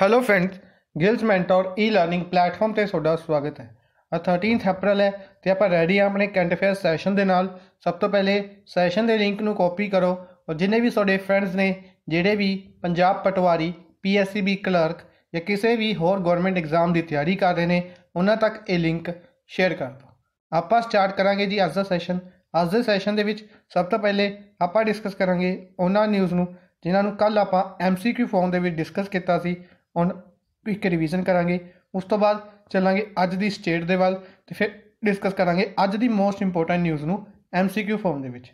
Hello friends Gills mentor e learning platform ਤੇ ਤੁਹਾਡਾ ਸਵਾਗਤ ਹੈ ਆ 13th April ਹੈ ਤੇ ਆਪਾਂ ਰੈਡੀ ਆ ਆਪਣੇ ਕੈਂਟ ਅਫੇਅਰ ਸੈਸ਼ਨ ਦੇ ਨਾਲ ਸਭ ਤੋਂ ਪਹਿਲੇ ਸੈਸ਼ਨ ਦੇ ਲਿੰਕ ਨੂੰ ਕਾਪੀ ਕਰੋ ਔਰ ਜਿੰਨੇ ਵੀ ਤੁਹਾਡੇ ਫਰੈਂਡਸ ਨੇ ਜਿਹੜੇ ਵੀ ਪੰਜਾਬ ਪਟਵਾਰੀ ਪੀਐਸਸੀਬੀ ਕਲਰਕ ਜਾਂ ਕਿਸੇ ਵੀ ਹੋਰ ਗਵਰਨਮੈਂਟ ਐਗਜ਼ਾਮ ਦੀ ਤਿਆਰੀ ਕਰ ਰਹੇ ਨੇ ਉਹਨਾਂ ਤੱਕ ਇਹ ਲਿੰਕ ਸ਼ੇਅਰ ਕਰ ਦਿਓ ਆਪਾਂ ਸਟਾਰਟ ਕਰਾਂਗੇ ਜੀ ਅੱਜ ਦਾ ਸੈਸ਼ਨ ਅੱਜ ਦੇ ਸੈਸ਼ਨ ਦੇ ਵਿੱਚ ਸਭ ਤੋਂ ਪਹਿਲੇ ਆਪਾਂ ਡਿਸਕਸ ਕਰਾਂਗੇ ਉਹਨਾਂ ਨਿਊਜ਼ ਨੂੰ ਜਿਨ੍ਹਾਂ ਨੂੰ ਕੱਲ ਆਪਾਂ ਐਮਸੀਕਿਊ ਫਾਰਮ ਦੇ ਵਿੱਚ ਡਿਸਕਸ ਕੀਤਾ ਸੀ ਹੁਣ ਇੱਕ ਰਿਵੀਜ਼ਨ ਕਰਾਂਗੇ ਉਸ ਤੋਂ ਬਾਅਦ ਚੱਲਾਂਗੇ ਅੱਜ ਦੀ ਸਟੇਟ ਦੇ ਵੱਲ ਤੇ ਫਿਰ ਡਿਸਕਸ ਕਰਾਂਗੇ ਅੱਜ ਦੀ ਮੋਸਟ ਇੰਪੋਰਟੈਂਟ ਨਿਊਜ਼ ਨੂੰ ਐਮਸੀਕਿਊ ਫਾਰਮ ਦੇ ਵਿੱਚ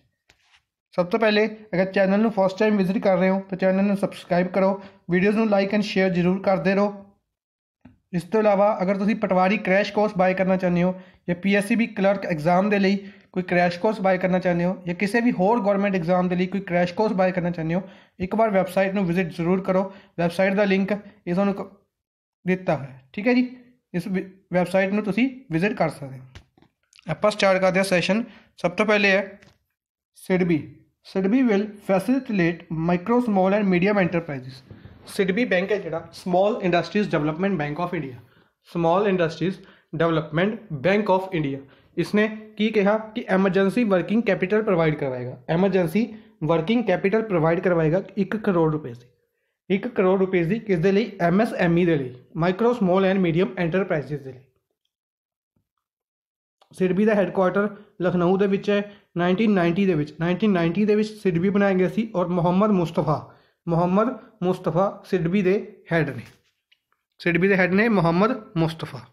ਸਭ ਤੋਂ ਪਹਿਲੇ ਅਗਰ ਚੈਨਲ ਨੂੰ ਫਸਟ ਟਾਈਮ ਵਿਜ਼ਿਟ ਕਰ ਰਹੇ ਹੋ ਤਾਂ ਚੈਨਲ ਨੂੰ ਸਬਸਕ੍ਰਾਈਬ ਕਰੋ ਵੀਡੀਓਜ਼ ਨੂੰ ਲਾਈਕ ਐਂਡ ਸ਼ੇਅਰ ਜ਼ਰੂਰ ਕਰਦੇ ਰਹੋ ਇਸ ਤੋਂ ਇਲਾਵਾ ਅਗਰ ਤੁਸੀਂ ਪਟਵਾਰੀ ਕ੍ਰੈਸ਼ ਕੋਰਸ ਬਾਏ ਕਰਨਾ ਚਾਹੁੰਦੇ ਹੋ ਜਾਂ ਪੀਐਸਸੀਬੀ ਕਲਰਕ ਐਗਜ਼ਾਮ ਦੇ ਲਈ कोई क्रैश कोर्स बाय करना चाहते हो या किसी भी होर गवर्नमेंट एग्जाम के लिए कोई क्रैश कोर्स बाय करना चाहते हो एक बार वैबसाइट में विजिट जरूर करो वैबसाइट का लिंक ये थोड़ा दिता है ठीक है जी इस वैबसाइट में तुम विजिट कर सकते हो आप स्टार्ट करते हैं सैशन सब तो पहले है SIDBI SIDBI will facilitate micro small and medium enterprises SIDBI bank है जरा small industries development bank of India small industries development bank of India इसने की कहा कि एमरजेंसी वर्किंग कैपिटल प्रोवाइड करवाएगा एमरजेंसी वर्किंग कैपिटल प्रोवाइड करवाएगा एक करोड़ रुपए से एक करोड़ रुपए की किस दे M S M E micro small and medium enterprises के लिए सिडबी का हैडकुआटर लखनऊ के नाइनटीन नाइनटी के नाइनटीन नाइनटी सिडबी बनाया गया सी और मुहम्मद मुस्तफा मुहम्मद मुस्तफा सिडबी के हैड ने सिडबी के हैड ने मुहम्मद मुस्तफा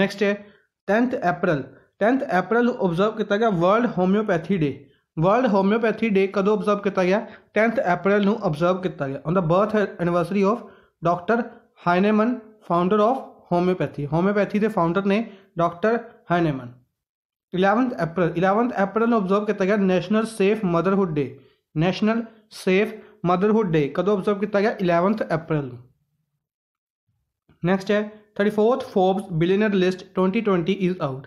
नैक्सट है tenth April tenth April observe किया गया world homeopathy day world homeopathy day कदों ओबजर्व किया गया टेंथ अप्रैल में ओबजर्व किया गया on the birth anniversary of doctor Hahnemann founder of homeopathy homeopathy के फाउंडर ने doctor Hahnemann eleventh April eleventh April में ओबजर्व किया गया national safe motherhood day national safe motherhood day कदों ओबजर्व किया गया इलेवंथ अप्रैल नैक्सट है thirty fourth Forbes billionaire list twenty twenty is out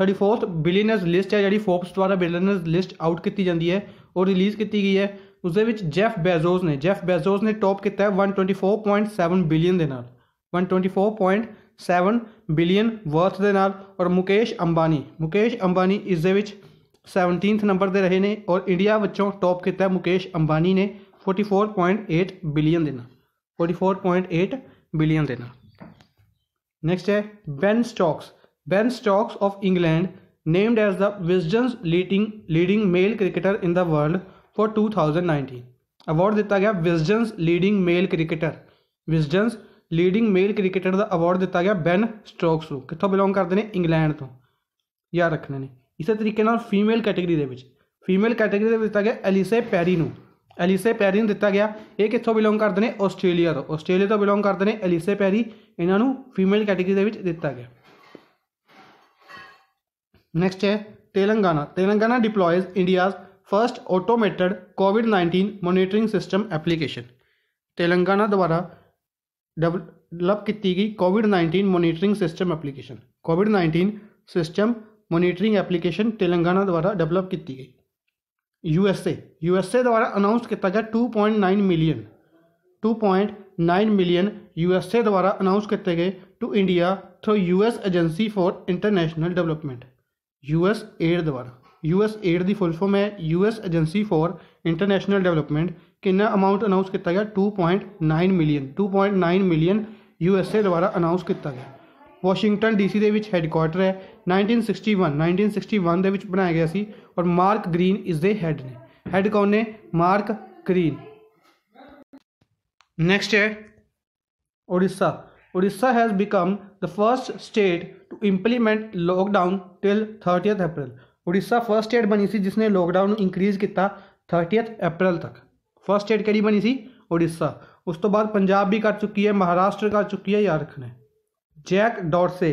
thirty fourth billionaire list है जी Forbes द्वारा बिलियनर लिस्ट आउट की जाती है और रिलीज़ की गई है उस जैफ बैजोज ने जैफ बैजोज ने टॉप किया one twenty four point seven billion के नाल one twenty four point seven billion worth के नाल और मुकेश अंबानी मुकेश अंबानी इस सैवनटीनथ नंबर के रहे हैं और इंडिया वचों टॉप किया मुकेश अंबानी ने forty four point eight billion के नाल forty four point eight billion के नाल नेक्स्ट है Ben Stokes Ben Stokes of England named as the Wisden's leading leading male cricketer in the world for 2019 award दिता गया Wisden's leading male cricketer Wisden's leading male cricketer ਦਾ award ਦਿੱਤਾ ਗਿਆ ban stocks ਨੂੰ ਕਿੱਥੋਂ belong ਕਰਦੇ ਨੇ England ਤੋਂ ਯਾਦ ਰੱਖਣੇ ਨੇ ਇਸੇ ਤਰੀਕੇ ਨਾਲ ਫੀਮੇਲ ਕੈਟਾਗਰੀ ਦੇ ਵਿੱਚ ਫੀਮੇਲ ਕੈਟਾਗਰੀ ਦੇ ਵਿੱਚ ਦਿੱਤਾ ਗਿਆ ਐਲਿਸੇ ਪੈਰੀ ਨੂੰ ਐਲੀਸੇ ਪੈਰੀ ਨੂੰ ਦਿੱਤਾ ਗਿਆ ਇਹ ਕਿੱਥੋਂ ਬਿਲੋਂਗ ਕਰਦੇ ਨੇ ਆਸਟ੍ਰੇਲੀਆ ਤੋਂ ਆਸਟ੍ਰੇਲੀਆ ਤੋਂ ਬਿਲੋਂਗ ਕਰਦੇ ਨੇ ਐਲਿਸੇ ਪੈਰੀ इन्हों फीमेल कैटेगरी दिता गया नैक्सट है Telangana Telangana deploys India's first automated COVID nineteen monitoring system application Telangana द्वारा डेवलप की गई COVID nineteen monitoring system application COVID nineteen system monitoring application Telangana द्वारा डेवलप की गई यूएसए यूएसए द्वारा अनाउंस किया गया two point nine million nine million USA द्वारा अनाउंस कीते गए to India through US agency for international development US aid ਦੁਆਰਾ यूएस एड ਦੀ ਫੁੱਲ ਫਾਰਮ ਹੈ US agency for international development ਕਿੰਨਾ ਅਮਾਉਂਟ ਅਨਾਉਂਸ ਕੀਤਾ ਗਿਆ 2.9 ਮਿਲੀਅਨ 2.9 ਮਿਲੀਅਨ यूएसए ਦੁਆਰਾ ਅਨਾਉਂਸ ਕੀਤਾ ਗਿਆ ਵਾਸ਼ਿੰਗਟਨ ਡੀਸੀ ਦੇ ਵਿੱਚ ਹੈੱਡਕੁਆਰਟਰ ਹੈ 1961 1961 ਦੇ ਵਿੱਚ ਬਣਾਇਆ ਗਿਆ ਸੀ ਔਰ ਮਾਰਕ ਗ੍ਰੀਨ ਇਸ ਦੇ ਹੈੱਡ ਨੇ ਹੈੱਡ ਕੌਣ ਨੇ ਮਾਰਕ ਗ੍ਰੀਨ ਨੈਕਸਟ ਹੈ Odisha. Odisha has become the first state to implement lockdown till 30th April. Orissa first state बनी थी जिसने लॉकडाउन इंक्रीज किया थर्टियथ अप्रैल तक फर्स्ट स्टेट कड़ी बनी थी उड़ीसा उस तो बाद पंजाब भी कर चुकी है महाराष्ट्र कर चुकी है याद रखने Jack Dorsey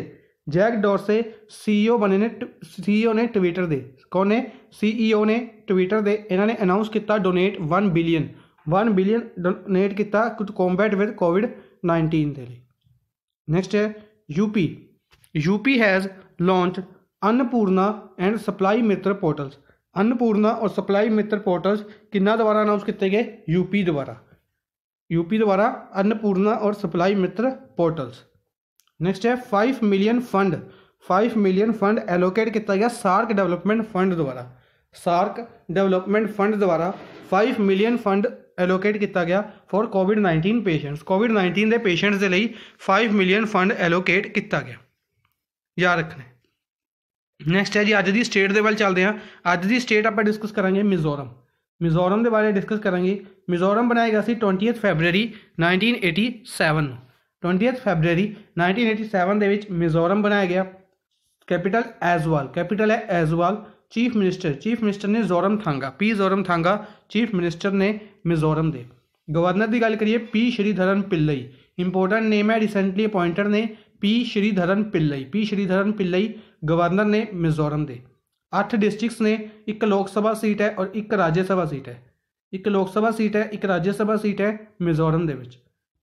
Jack Dorsey CEO बने ने सीईओ e ने ट्विटर दे कौन ने सीईओ e ने ट्विटर दे इन्होंने अनाउंस किया donate one billion one billion donate किया to combat with COVID nineteen थे नेक्स्ट है UP UP has launch Annapurna and supply Mitra portals Annapurna और सप्लाई मित्र पोर्टल्स कि द्वारा अनाउंस किए गए यूपी द्वारा यूपी द्वारा अन्नपूर्णा और सप्लाई मित्र पोर्टल्स नेक्स्ट है five million fund five million fund allocate किया गया सार्क डेवलपमेंट फंड द्वारा सार्क डेवलपमेंट फंड द्वारा फाइव मिलियन फंड ਐਲੋਕੇਟ ਕੀਤਾ ਗਿਆ ਫॉर ਕੋਵਿਡ-19 ਪੇਸ਼ੈਂਟਸ ਕੋਵਿਡ-19 ਦੇ ਪੇਸ਼ੈਂਟਸ ਦੇ ਲਈ 5 ਮਿਲੀਅਨ ਫੰਡ ਐਲੋਕੇਟ ਕੀਤਾ ਗਿਆ ਯਾਦ ਰੱਖਣਾ ਨੈਕਸਟ ਹੈ ਜੀ ਅੱਜ ਦੀ ਸਟੇਟ ਦੇ ਵੱਲ ਚੱਲਦੇ ਹਾਂ ਅੱਜ ਦੀ ਸਟੇਟ ਆਪਾਂ ਡਿਸਕਸ ਕਰਾਂਗੇ ਮਿਜ਼ੋਰਮ ਮਿਜ਼ੋਰਮ ਦੇ ਬਾਰੇ ਡਿਸਕਸ ਕਰਾਂਗੇ ਮਿਜ਼ੋਰਮ ਬਣਾਇਆ ਗਿਆ ਸੀ 20th ਫੈਬਰੂਅਰੀ 1987 20th ਫੈਬਰੂਅਰੀ 1987 ਦੇ ਵਿੱਚ ਮਿਜ਼ੋਰਮ ਬਣਾਇਆ ਗਿਆ ਕੈਪੀਟਲ ਐਜ਼ਵਾਲ ਕੈਪੀਟਲ ਹੈ Aizawl chief minister chief minister ਨੇ ਜ਼ੋਰਮ ਥਾਂਗਾ ਪੀ ਜ਼ੋਰਮ ਥਾਂਗਾ ਚੀਫ ਮਿਨਿਸਟਰ ਨੇ ਮਿਜ਼ੋਰਮ ਦੇ ਗਵਰਨਰ ਦੀ ਗੱਲ ਕਰੀਏ ਪੀ ਸ਼੍ਰੀਧਰਨ ਪਿੱਲਈ ਇੰਪੋਰਟੈਂਟ ਨੇਮ ਹੈ ਰੀਸੈਂਟਲੀ ਅਪਾਇੰਟਡ ਨੇ P Sreedharan Pillai P Sreedharan Pillai governor ਨੇ ਮਿਜ਼ੋਰਮ ਦੇ 8 ਡਿਸਟ੍ਰਿਕਟਸ ਨੇ ਇੱਕ ਲੋਕ ਸਭਾ ਸੀਟ ਹੈ ਔਰ ਇੱਕ ਰਾਜ ਸਭਾ ਸੀਟ ਹੈ ਇੱਕ ਲੋਕ ਸਭਾ ਸੀਟ ਹੈ ਇੱਕ ਰਾਜ ਸਭਾ ਸੀਟ ਹੈ ਮਿਜ਼ੋਰਮ ਦੇ ਵਿੱਚ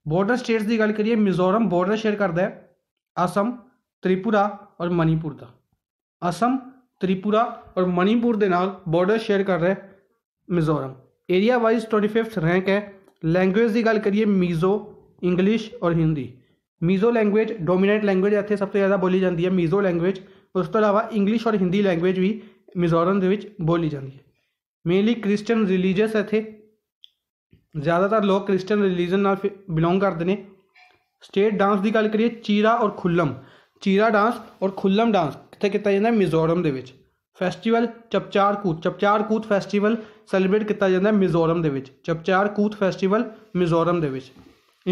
ਬਾਰਡਰ ਸਟੇਟਸ ਦੀ ਗੱਲ ਕਰੀਏ ਮਿਜ਼ੋਰਮ ਬਾਰਡਰ ਸ਼ੇਅਰ ਕਰਦਾ ਹੈ ਅਸਮ ਤ੍ਰਿਪੁਰਾ ਔਰ ਮਨੀਪੁਰ ਦਾ ਅਸਮ ਤ੍ਰਿਪੁਰਾ ਔਰ ਮਨੀਪੁਰ ਦੇ ਨਾਲ ਬਾਰਡਰ ਸ਼ੇਅਰ ਕਰ ਰਿਹਾ ਹੈ Mizoram area wise 25th rank ਹੈ ਲੈਂਗੁਏਜ ਦੀ ਗੱਲ ਕਰੀਏ ਮੀਜ਼ੋ ਇੰਗਲਿਸ਼ ਔਰ Hindi Mizo language dominant language ਇੱਥੇ ਸਭ ਤੋਂ ਜ਼ਿਆਦਾ ਬੋਲੀ ਜਾਂਦੀ ਹੈ ਮੀਜ਼ੋ ਲੈਂਗੁਏਜ ਉਸ ਤੋਂ ਇਲਾਵਾ ਇੰਗਲਿਸ਼ ਔਰ ਹਿੰਦੀ ਲੈਂਗੁਏਜ ਵੀ ਮਿਜ਼ੋਰਮ ਦੇ ਵਿੱਚ ਬੋਲੀ ਜਾਂਦੀ ਹੈ ਮੇਨਲੀ ਕ੍ਰਿਸਚੀਅਨ ਰਿਲੀਜੀਅਸ ਇੱਥੇ ਜ਼ਿਆਦਾਤਰ ਲੋਕ ਕ੍ਰਿਸਚੀਅਨ ਰਿਲੀਜੀਅਨ ਨਾਲ ਬਿਲੋਂਗ ਕਰਦੇ ਨੇ ਸਟੇਟ ਡਾਂਸ ਦੀ ਗੱਲ ਕਰੀਏ ਚੀਰਾ ਔਰ ਖੁੱਲਮ ਚੀਰਾ ਡਾਂਸ ਔਰ ਖੁੱਲਮ ਡਾਂਸ ਕਿੱਥੇ ਕੀਤਾ ਜਾਂਦਾ ਮਿਜ਼ੋਰਮ ਦੇ ਵਿੱਚ festival Chapchar Kut Chapchar Kut festival celebrate ਕੀਤਾ ਜਾਂਦਾ ਮਿਜ਼ੋਰਮ ਦੇ ਵਿੱਚ ਚਪਚਾਰ ਕੂਤ ਫੈਸਟੀਵਲ ਮਿਜ਼ੋਰਮ ਦੇ ਵਿੱਚ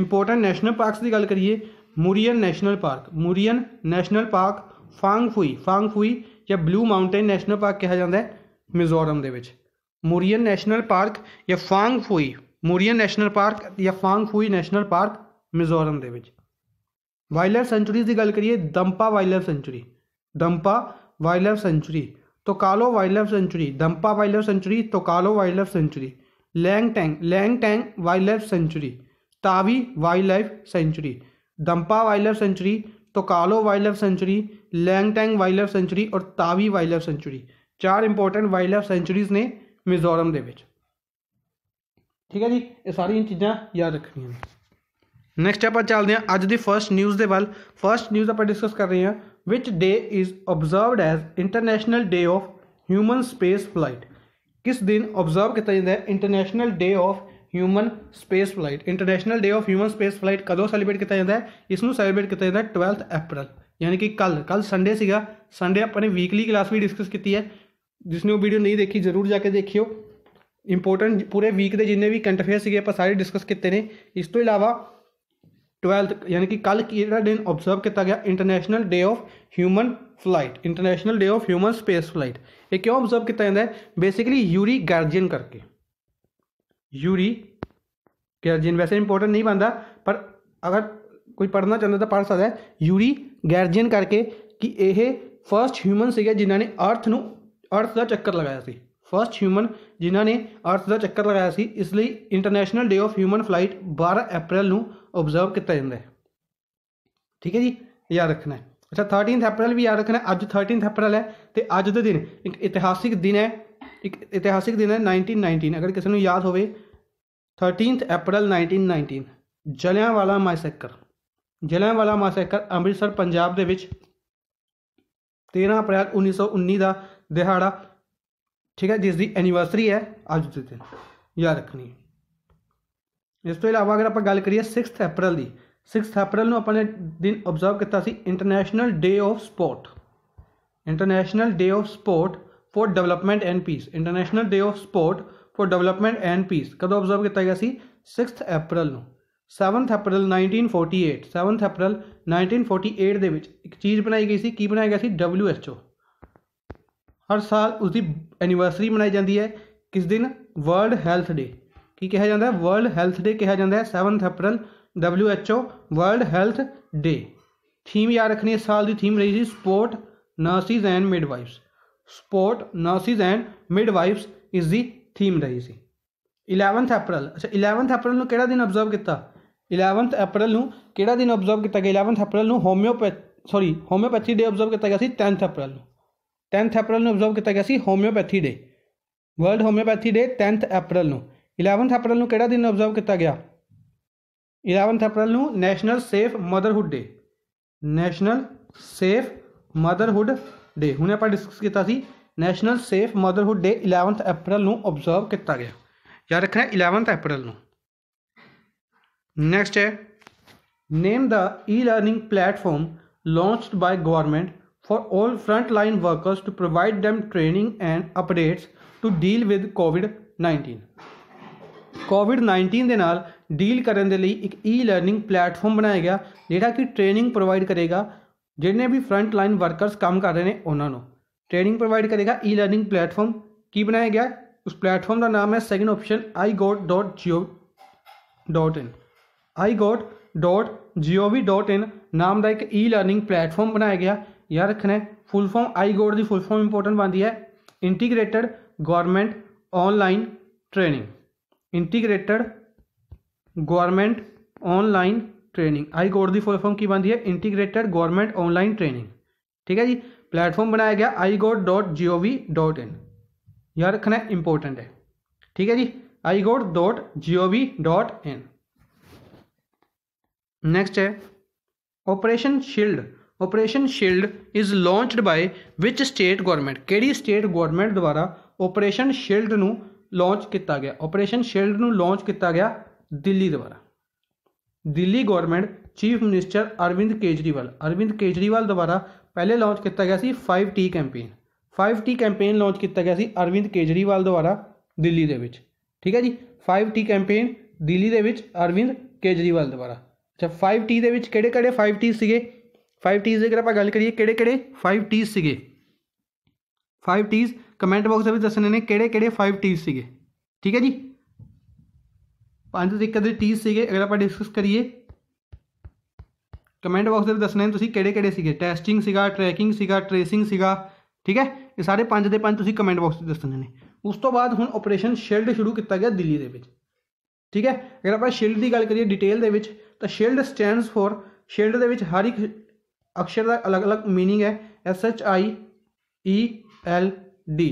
ਇੰਪੋਰਟੈਂਟ ਨੈਸ਼ਨਲ ਪਾਰਕਸ ਦੀ ਗੱਲ ਕਰੀਏ Murlen national park Murlen national park Phawngpui Phawngpui ਜਾਂ ਬਲੂ ਮਾਊਂਟੇਨ ਨੈਸ਼ਨਲ ਪਾਰਕ ਕਿਹਾ ਜਾਂਦਾ ਹੈ ਮਿਜ਼ੋਰਮ ਦੇ ਵਿੱਚ ਮੁਰੀਅਨ ਨੈਸ਼ਨਲ ਪਾਰਕ ਜਾਂ ਫਾਂਗਫੂਈ ਮੁਰੀਅਨ ਨੈਸ਼ਨਲ ਪਾਰਕ ਜਾਂ ਫਾਂਗਫੂਈ ਨੈਸ਼ਨਲ ਪਾਰਕ ਮਿਜ਼ੋਰਮ ਦੇ ਵਿੱਚ ਵਾਈਲਡ ਸੈਂਚਰੀਜ਼ ਦੀ ਗੱਲ ਕਰੀਏ Dampa wild sanctuary Dampa wildlife sanctuary Tokalo wildlife sanctuary Dampa wildlife sanctuary Tokalo wildlife sanctuary Lengteng Lengteng wildlife sanctuary Tawi wildlife sanctuary Dampa wildlife sanctuary Tokalo wildlife sanctuary Lengteng wildlife sanctuary और Tawi wildlife sanctuary चार important wildlife sanctuaries ने मिजोरम के ठीक है जी ये ਇਹ ਸਾਰੀਆਂ ਚੀਜ਼ਾਂ ਯਾਦ ਰੱਖਣੀਆਂ ਨੇ ਨੈਕਸਟ ਆਪਾਂ ਚੱਲਦੇ ਹਾਂ ਅੱਜ ਦੀ ਫਰਸਟ ਨਿਊਜ਼ ਦੇ ਵੱਲ ਫਰਸਟ ਨਿਊਜ਼ ਆਪਾਂ ਡਿਸਕਸ ਕਰ which day is observed as international day of human space flight किस दिन ऑब्जर्व ਕੀਤਾ ਜਾਂਦਾ ਹੈ international day of human space flight international day of human space flight ਕਦੋਂ ਸੈਲੀਬ੍ਰੇਟ ਕੀਤਾ ਜਾਂਦਾ ਹੈ ਇਸ ਨੂੰ ਸੈਲੀਬ੍ਰੇਟ ਕੀਤਾ ਜਾਂਦਾ ਹੈ 12th ਅਪ੍ਰੈਲ ਯਾਨੀ ਕਿ ਕੱਲ ਕੱਲ ਸੰਡੇ ਸੀਗਾ ਸੰਡੇ ਆਪਾਂ ਨੇ ਵੀਕਲੀ ਕਲਾਸ ਵੀ ਡਿਸਕਸ ਕੀਤੀ ਹੈ ਜਿਸ ਨੇ ਉਹ ਵੀਡੀਓ ਨਹੀਂ ਦੇਖੀ ਜ਼ਰੂਰ ਜਾ ਕੇ ਦੇਖਿਓ ਇੰਪੋਰਟੈਂਟ ਪੂਰੇ ਵੀਕ ਦੇ ਜਿੰਨੇ ਵੀ ਕੰਟ ਅਫੇਅਰ ਸੀਗੇ ਆਪਾਂ ਸਾਰੇ ਡਿਸਕਸ ਕੀਤੇ ਨੇ ਇਸ ਤੋਂ ਇਲਾਵਾ 12th ਯਾਨੀ ਕਿ ਕੱਲ ਕਿਹੜਾ ਦਿਨ ਆਬਜ਼ਰਵ ਕੀਤਾ ਗਿਆ international day of human flight international day of human space flight ਇਹ ਕਿਉਂ ਆਬਜ਼ਰਵ ਕੀਤਾ ਜਾਂਦਾ ਹੈ ਬੇਸਿਕਲੀ ਯੂਰੀ ਗਾਰਜੀਨ ਕਰਕੇ ਯੂਰੀ ਗਾਰਜੀਨ ਵੈਸੇ ਇੰਪੋਰਟੈਂਟ ਨਹੀਂ ਬੰਦਾ ਪਰ ਅਗਰ ਕੋਈ ਪੜਨਾ ਚਾਹੁੰਦਾ ਤਾਂ ਪੜ੍ਹ ਸਕਦਾ ਹੈ ਯੂਰੀ ਗਾਰਜੀਨ ਕਰਕੇ ਕਿ ਇਹ ਫਰਸਟ ਹਿਊਮਨ ਸੀਗਾ ਜਿਨ੍ਹਾਂ ਨੇ ਅਰਥ ਨੂੰ ਅਰਥ ਦਾ ਚੱਕਰ ਲਗਾਇਆ ਸੀ ਫਰਸਟ ਹਿਊਮਨ ਜਿਨ੍ਹਾਂ ਨੇ ਅਰਥ ਦਾ ਚੱਕਰ ਲਗਾਇਆ ਸੀ ਇਸ ਲਈ international day of human flight 12 April ਨੂੰ ਆਬਜ਼ਰਵ ਕੀਤਾ ਜਾਂਦਾ ਹੈ ਠੀਕ ਹੈ ਜੀ ਯਾਦ ਰੱਖਣਾ ਅੱਛਾ 13th ਅਪ੍ਰੈਲ ਵੀ ਯਾਦ ਰੱਖਣਾ ਅੱਜ 13th ਅਪ੍ਰੈਲ ਹੈ ਤੇ ਅੱਜ ਦੇ ਦਿਨ ਇੱਕ ਇਤਿਹਾਸਿਕ ਦਿਨ ਹੈ ਇੱਕ ਇਤਿਹਾਸਿਕ ਦਿਨ ਹੈ 1919 ਅਗਰ ਕਿਸੇ ਨੂੰ ਯਾਦ ਹੋਵੇ 13th ਅਪ੍ਰੈਲ 1919 ਜਲਿਆਂਵਾਲਾ ਮਾਸੈਕਰ ਜਲਿਆਂਵਾਲਾ ਮਾਸੈਕਰ ਅੰਮ੍ਰਿਤਸਰ ਪੰਜਾਬ ਦੇ ਵਿੱਚ 13 ਅਪ੍ਰੈਲ 1919 ਦਾ ਦਿਹਾੜਾ ਠੀਕ ਹੈ ਜਿਸ ਦੀ ਐਨੀਵਰਸਰੀ ਹੈ ਅੱਜ ਦੇ ਦਿਨ ਯਾਦ ਰੱਖਣੀ ਹੈ ਇਸ ਤੋਂ ਇਲਾਵਾ ਅਗਰ ਆਪਾਂ ਗੱਲ ਕਰੀਏ 6th ਅਪ੍ਰੈਲ ਦੀ 6th ਅਪ੍ਰੈਲ ਨੂੰ ਆਪਾਂ ਨੇ ਦਿਨ ਆਬਜ਼ਰਵ ਕੀਤਾ ਸੀ international day of sport international day of sport for development and peace international day of sport for development and peace ਕਦੋਂ ਆਬਜ਼ਰਵ ਕੀਤਾ ਗਿਆ ਸੀ 6th ਅਪ੍ਰੈਲ ਨੂੰ 7th ਅਪ੍ਰੈਲ 1948 7th ਅਪ੍ਰੈਲ 1948 ਦੇ ਵਿੱਚ ਇੱਕ ਚੀਜ਼ ਬਣਾਈ ਗਈ ਸੀ ਕੀ ਬਣਾਇਆ ਗਿਆ ਸੀ ਡਬਲਯੂ WHO ਹਰ ਸਾਲ ਉਸ ਦੀ ਐਨੀਵਰਸਰੀ ਮਨਾਈ ਜਾਂਦੀ ਹੈ ਕਿਸ ਦਿਨ ਵਰਲਡ ਹੈਲਥ ਡੇ ਕੀ ਕਿਹਾ ਜਾਂਦਾ ਹੈ ਵਰਲਡ ਹੈਲਥ ਡੇ ਕਿਹਾ ਜਾਂਦਾ ਹੈ 7th April WHO world health day theme ਯਾਦ ਰੱਖਣੀ ਇਸ ਸਾਲ ਦੀ ਥੀਮ ਰਹੀ ਸੀ support nurses and midwives support nurses and midwives is the theme ਰਹੀ ਸੀ 11th April ਅੱਛਾ 11th ਅਪ੍ਰੈਲ ਨੂੰ ਕਿਹੜਾ ਦਿਨ ਅਬਜ਼ਰਵ ਕੀਤਾ 11th April ਨੂੰ ਕਿਹੜਾ ਦਿਨ ਅਬਜ਼ਰਵ ਕੀਤਾ ਗਿਆ 11th April ਨੂੰ homeopathy sorry homeopathy day observe ਕੀਤਾ ਗਿਆ ਸੀ 10th April ਨੂੰ टेंथ अप्रैल में ओबजर्व किया गया homeopathy day world homeopathy day tenth April में इलेवंथ अप्रैल में कड़ा दिन ऑबजर्व किया गया इलेवंथ अप्रैल में national safe motherhood day national safe motherhood day हूँ आप डिस्कस किया national safe motherhood day eleventh April में ओबजर्व किया गया याद रखना इलेवंथ अप्रैल में नैक्सट है name the e learning platform launch by government for all frontline workers to provide them training and updates to deal with COVID-19 ਕੋਵਿਡ-19 ਦੇ ਨਾਲ ਡੀਲ ਕਰਨ ਦੇ ਲਈ ਇੱਕ ਈ ਲਰਨਿੰਗ ਪਲੇਟਫਾਰਮ ਬਣਾਇਆ ਗਿਆ ਜਿਹੜਾ ਕਿ ਟ੍ਰੇਨਿੰਗ ਪ੍ਰੋਵਾਈਡ ਕਰੇਗਾ ਜਿਹਨੇ ਵੀ ਫਰੰਟ ਲਾਈਨ ਵਰਕਰਸ ਕੰਮ ਕਰ ਰਹੇ ਨੇ ਉਹਨਾਂ ਨੂੰ ਟ੍ਰੇਨਿੰਗ ਪ੍ਰੋਵਾਈਡ ਕਰੇਗਾ ਈ ਲਰਨਿੰਗ ਪਲੇਟਫਾਰਮ ਕੀ ਬਣਾਇਆ ਗਿਆ ਉਸ ਪਲੇਟਫਾਰਮ ਦਾ ਨਾਮ ਹੈ ਸੈਕੰਡ ਆਪਸ਼ਨ igot.gov.in igot.gov.in ਨਾਮ ਦਾ ਇੱਕ ਈ ਲਰਨਿੰਗ ਪਲੇਟਫਾਰਮ ਬਣਾਇਆ ਗਿਆ याद रखना है फुल फॉर्म आई गोड की फुल फॉर्म इंपोर्टेंट बनती है integrated government online training integrated government online training I GOT की फुल फॉर्म की बनती है इंटीग्रेटेड गवर्नमेंट ऑनलाइन ट्रेनिंग ठीक है जी प्लेटफॉर्म बनाया गया I GOT dot G O V dot in याद रखना है इंपॉर्टेंट है ठीक है जी I GOT dot G O V dot in next है operation shield operation shield is launched by which state government ਕਿਹੜੀ ਸਟੇਟ ਗਵਰਨਮੈਂਟ ਦੁਆਰਾ ਆਪਰੇਸ਼ਨ ਸ਼ੀਲਡ ਨੂੰ ਲਾਂਚ ਕੀਤਾ ਗਿਆ ਆਪਰੇਸ਼ਨ ਸ਼ੀਲਡ ਨੂੰ ਲਾਂਚ ਕੀਤਾ ਗਿਆ ਦਿੱਲੀ ਦੁਆਰਾ Delhi government chief minister Arvind Kejriwal Arvind Kejriwal ਦੁਆਰਾ ਪਹਿਲੇ ਲਾਂਚ ਕੀਤਾ ਗਿਆ ਸੀ 5T campaign 5T campaign launch ਕੀਤਾ ਗਿਆ ਸੀ ਅਰਵਿੰਦ ਕੇਜਰੀਵਾਲ ਦੁਆਰਾ ਦਿੱਲੀ ਦੇ ਵਿੱਚ ਠੀਕ ਹੈ ਜੀ 5T ਕੈਂਪੇਨ ਦਿੱਲੀ ਦੇ ਵਿੱਚ ਅਰਵਿੰਦ ਕੇਜਰੀਵਾਲ ਦੁਆਰਾ ਅੱਛਾ 5T ਦੇ ਵਿੱਚ ਕਿਹੜੇ ਕਿਹੜੇ 5T ਸੀਗੇ 5 ਟੀਜ਼ ਜੇਕਰ ਆਪਾਂ ਗੱਲ ਕਰੀਏ ਕਿਹੜੇ ਕਿਹੜੇ 5 ਟੀਜ਼ ਸੀਗੇ 5 ਟੀਜ਼ ਕਮੈਂਟ ਬਾਕਸ ਦੇ ਵਿੱਚ ਦੱਸਣੇ ਨੇ ਕਿਹੜੇ ਕਿਹੜੇ 5 ਟੀਜ਼ ਸੀਗੇ ਠੀਕ ਹੈ ਜੀ ਪੰਜ ਦਿੱਕਤ ਦੇ ਟੀਜ਼ ਸੀਗੇ ਅਗਰ ਆਪਾਂ ਡਿਸਕਸ ਕਰੀਏ ਕਮੈਂਟ ਬਾਕਸ ਦੇ ਵਿੱਚ ਦੱਸਣੇ ਨੇ ਤੁਸੀਂ ਕਿਹੜੇ ਕਿਹੜੇ ਸੀਗੇ ਟੈਸਟਿੰਗ ਸੀਗਾ ਟਰੈਕਿੰਗ ਸੀਗਾ ਟ੍ਰੇਸਿੰਗ ਸੀਗਾ ਠੀਕ ਹੈ ਇਹ ਸਾਰੇ ਪੰਜ ਦੇ ਪੰਜ ਤੁਸੀਂ ਕਮੈਂਟ ਬਾਕਸ ਵਿੱਚ ਦੱਸਣੇ ਨੇ ਉਸ ਤੋਂ ਬਾਅਦ ਹੁਣ ਆਪਰੇਸ਼ਨ ਸ਼ੀਲਡ ਸ਼ੁਰੂ ਕੀਤਾ ਗਿਆ ਦਿੱਲੀ ਦੇ ਵਿੱਚ ਠੀਕ ਹੈ ਅਗਰ ਆਪਾਂ ਸ਼ੀਲਡ ਦੀ ਗੱਲ ਕਰੀਏ ਡਿਟੇਲ ਦੇ ਵਿੱਚ ਤਾਂ ਸ਼ੀਲਡ ਸਟੈਂਡਸ ਫॉर ਸ਼ੀਲਡ ਦੇ ਵਿੱਚ ਹਰ ਇੱਕ अक्षर का अलग अलग मीनिंग है S H I E L D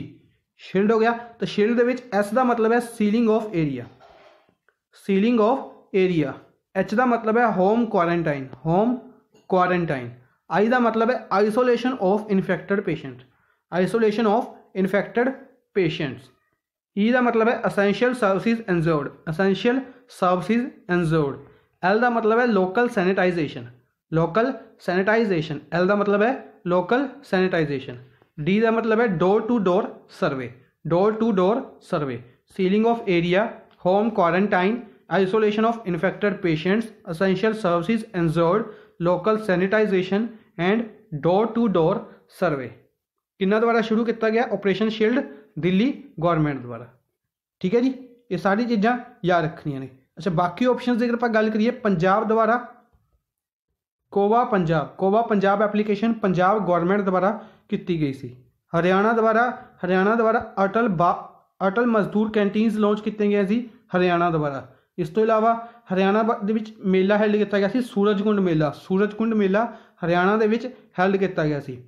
shield हो गया तो शील्ड एस का मतलब है sealing of area sealing of area H का मतलब है home quarantine home quarantine I का मतलब है isolation of infected patient isolation of infected patients E का मतलब है essential services ensured essential services ensured L का मतलब है local sanitisation local sanitisation L का मतलब है लोकल सैनिटाइजेशन डी का मतलब है door to door survey door to door survey sealing of area home quarantine isolation of infected patients essential services ensured local sanitization and door to door survey किन्ना द्वारा शुरू किया गया ऑपरेशन शील्ड दिल्ली गवर्नमेंट द्वारा ठीक है जी ये सारी चीज़ा याद रखनिया ने अच्छा बाकी ऑप्शन की अगर आप गल करिए द्वारा COVA Punjab COVA Punjab application Punjab government ਦੁਆਰਾ ਕੀਤੀ ਗਈ ਸੀ ਹਰਿਆਣਾ ਦੁਆਰਾ ਹਰਿਆਣਾ ਦੁਆਰਾ ਅਟਲ ਅਟਲ ਮਜ਼ਦੂਰ ਕੈਂਟੀਨਸ ਲਾਂਚ ਕੀਤੇ ਗਏ ਸੀ ਹਰਿਆਣਾ ਦੁਆਰਾ ਇਸ ਤੋਂ ਇਲਾਵਾ ਹਰਿਆਣਾ ਦੇ ਵਿੱਚ ਮੇਲਾ ਹੈਲਡ ਕੀਤਾ ਗਿਆ ਸੀ ਸੂਰਜਕੁੰਡ ਮੇਲਾ ਸੂਰਜਕੁੰਡ ਮੇਲਾ ਹਰਿਆਣਾ ਦੇ ਵਿੱਚ ਹੈਲਡ ਕੀਤਾ ਗਿਆ ਸੀ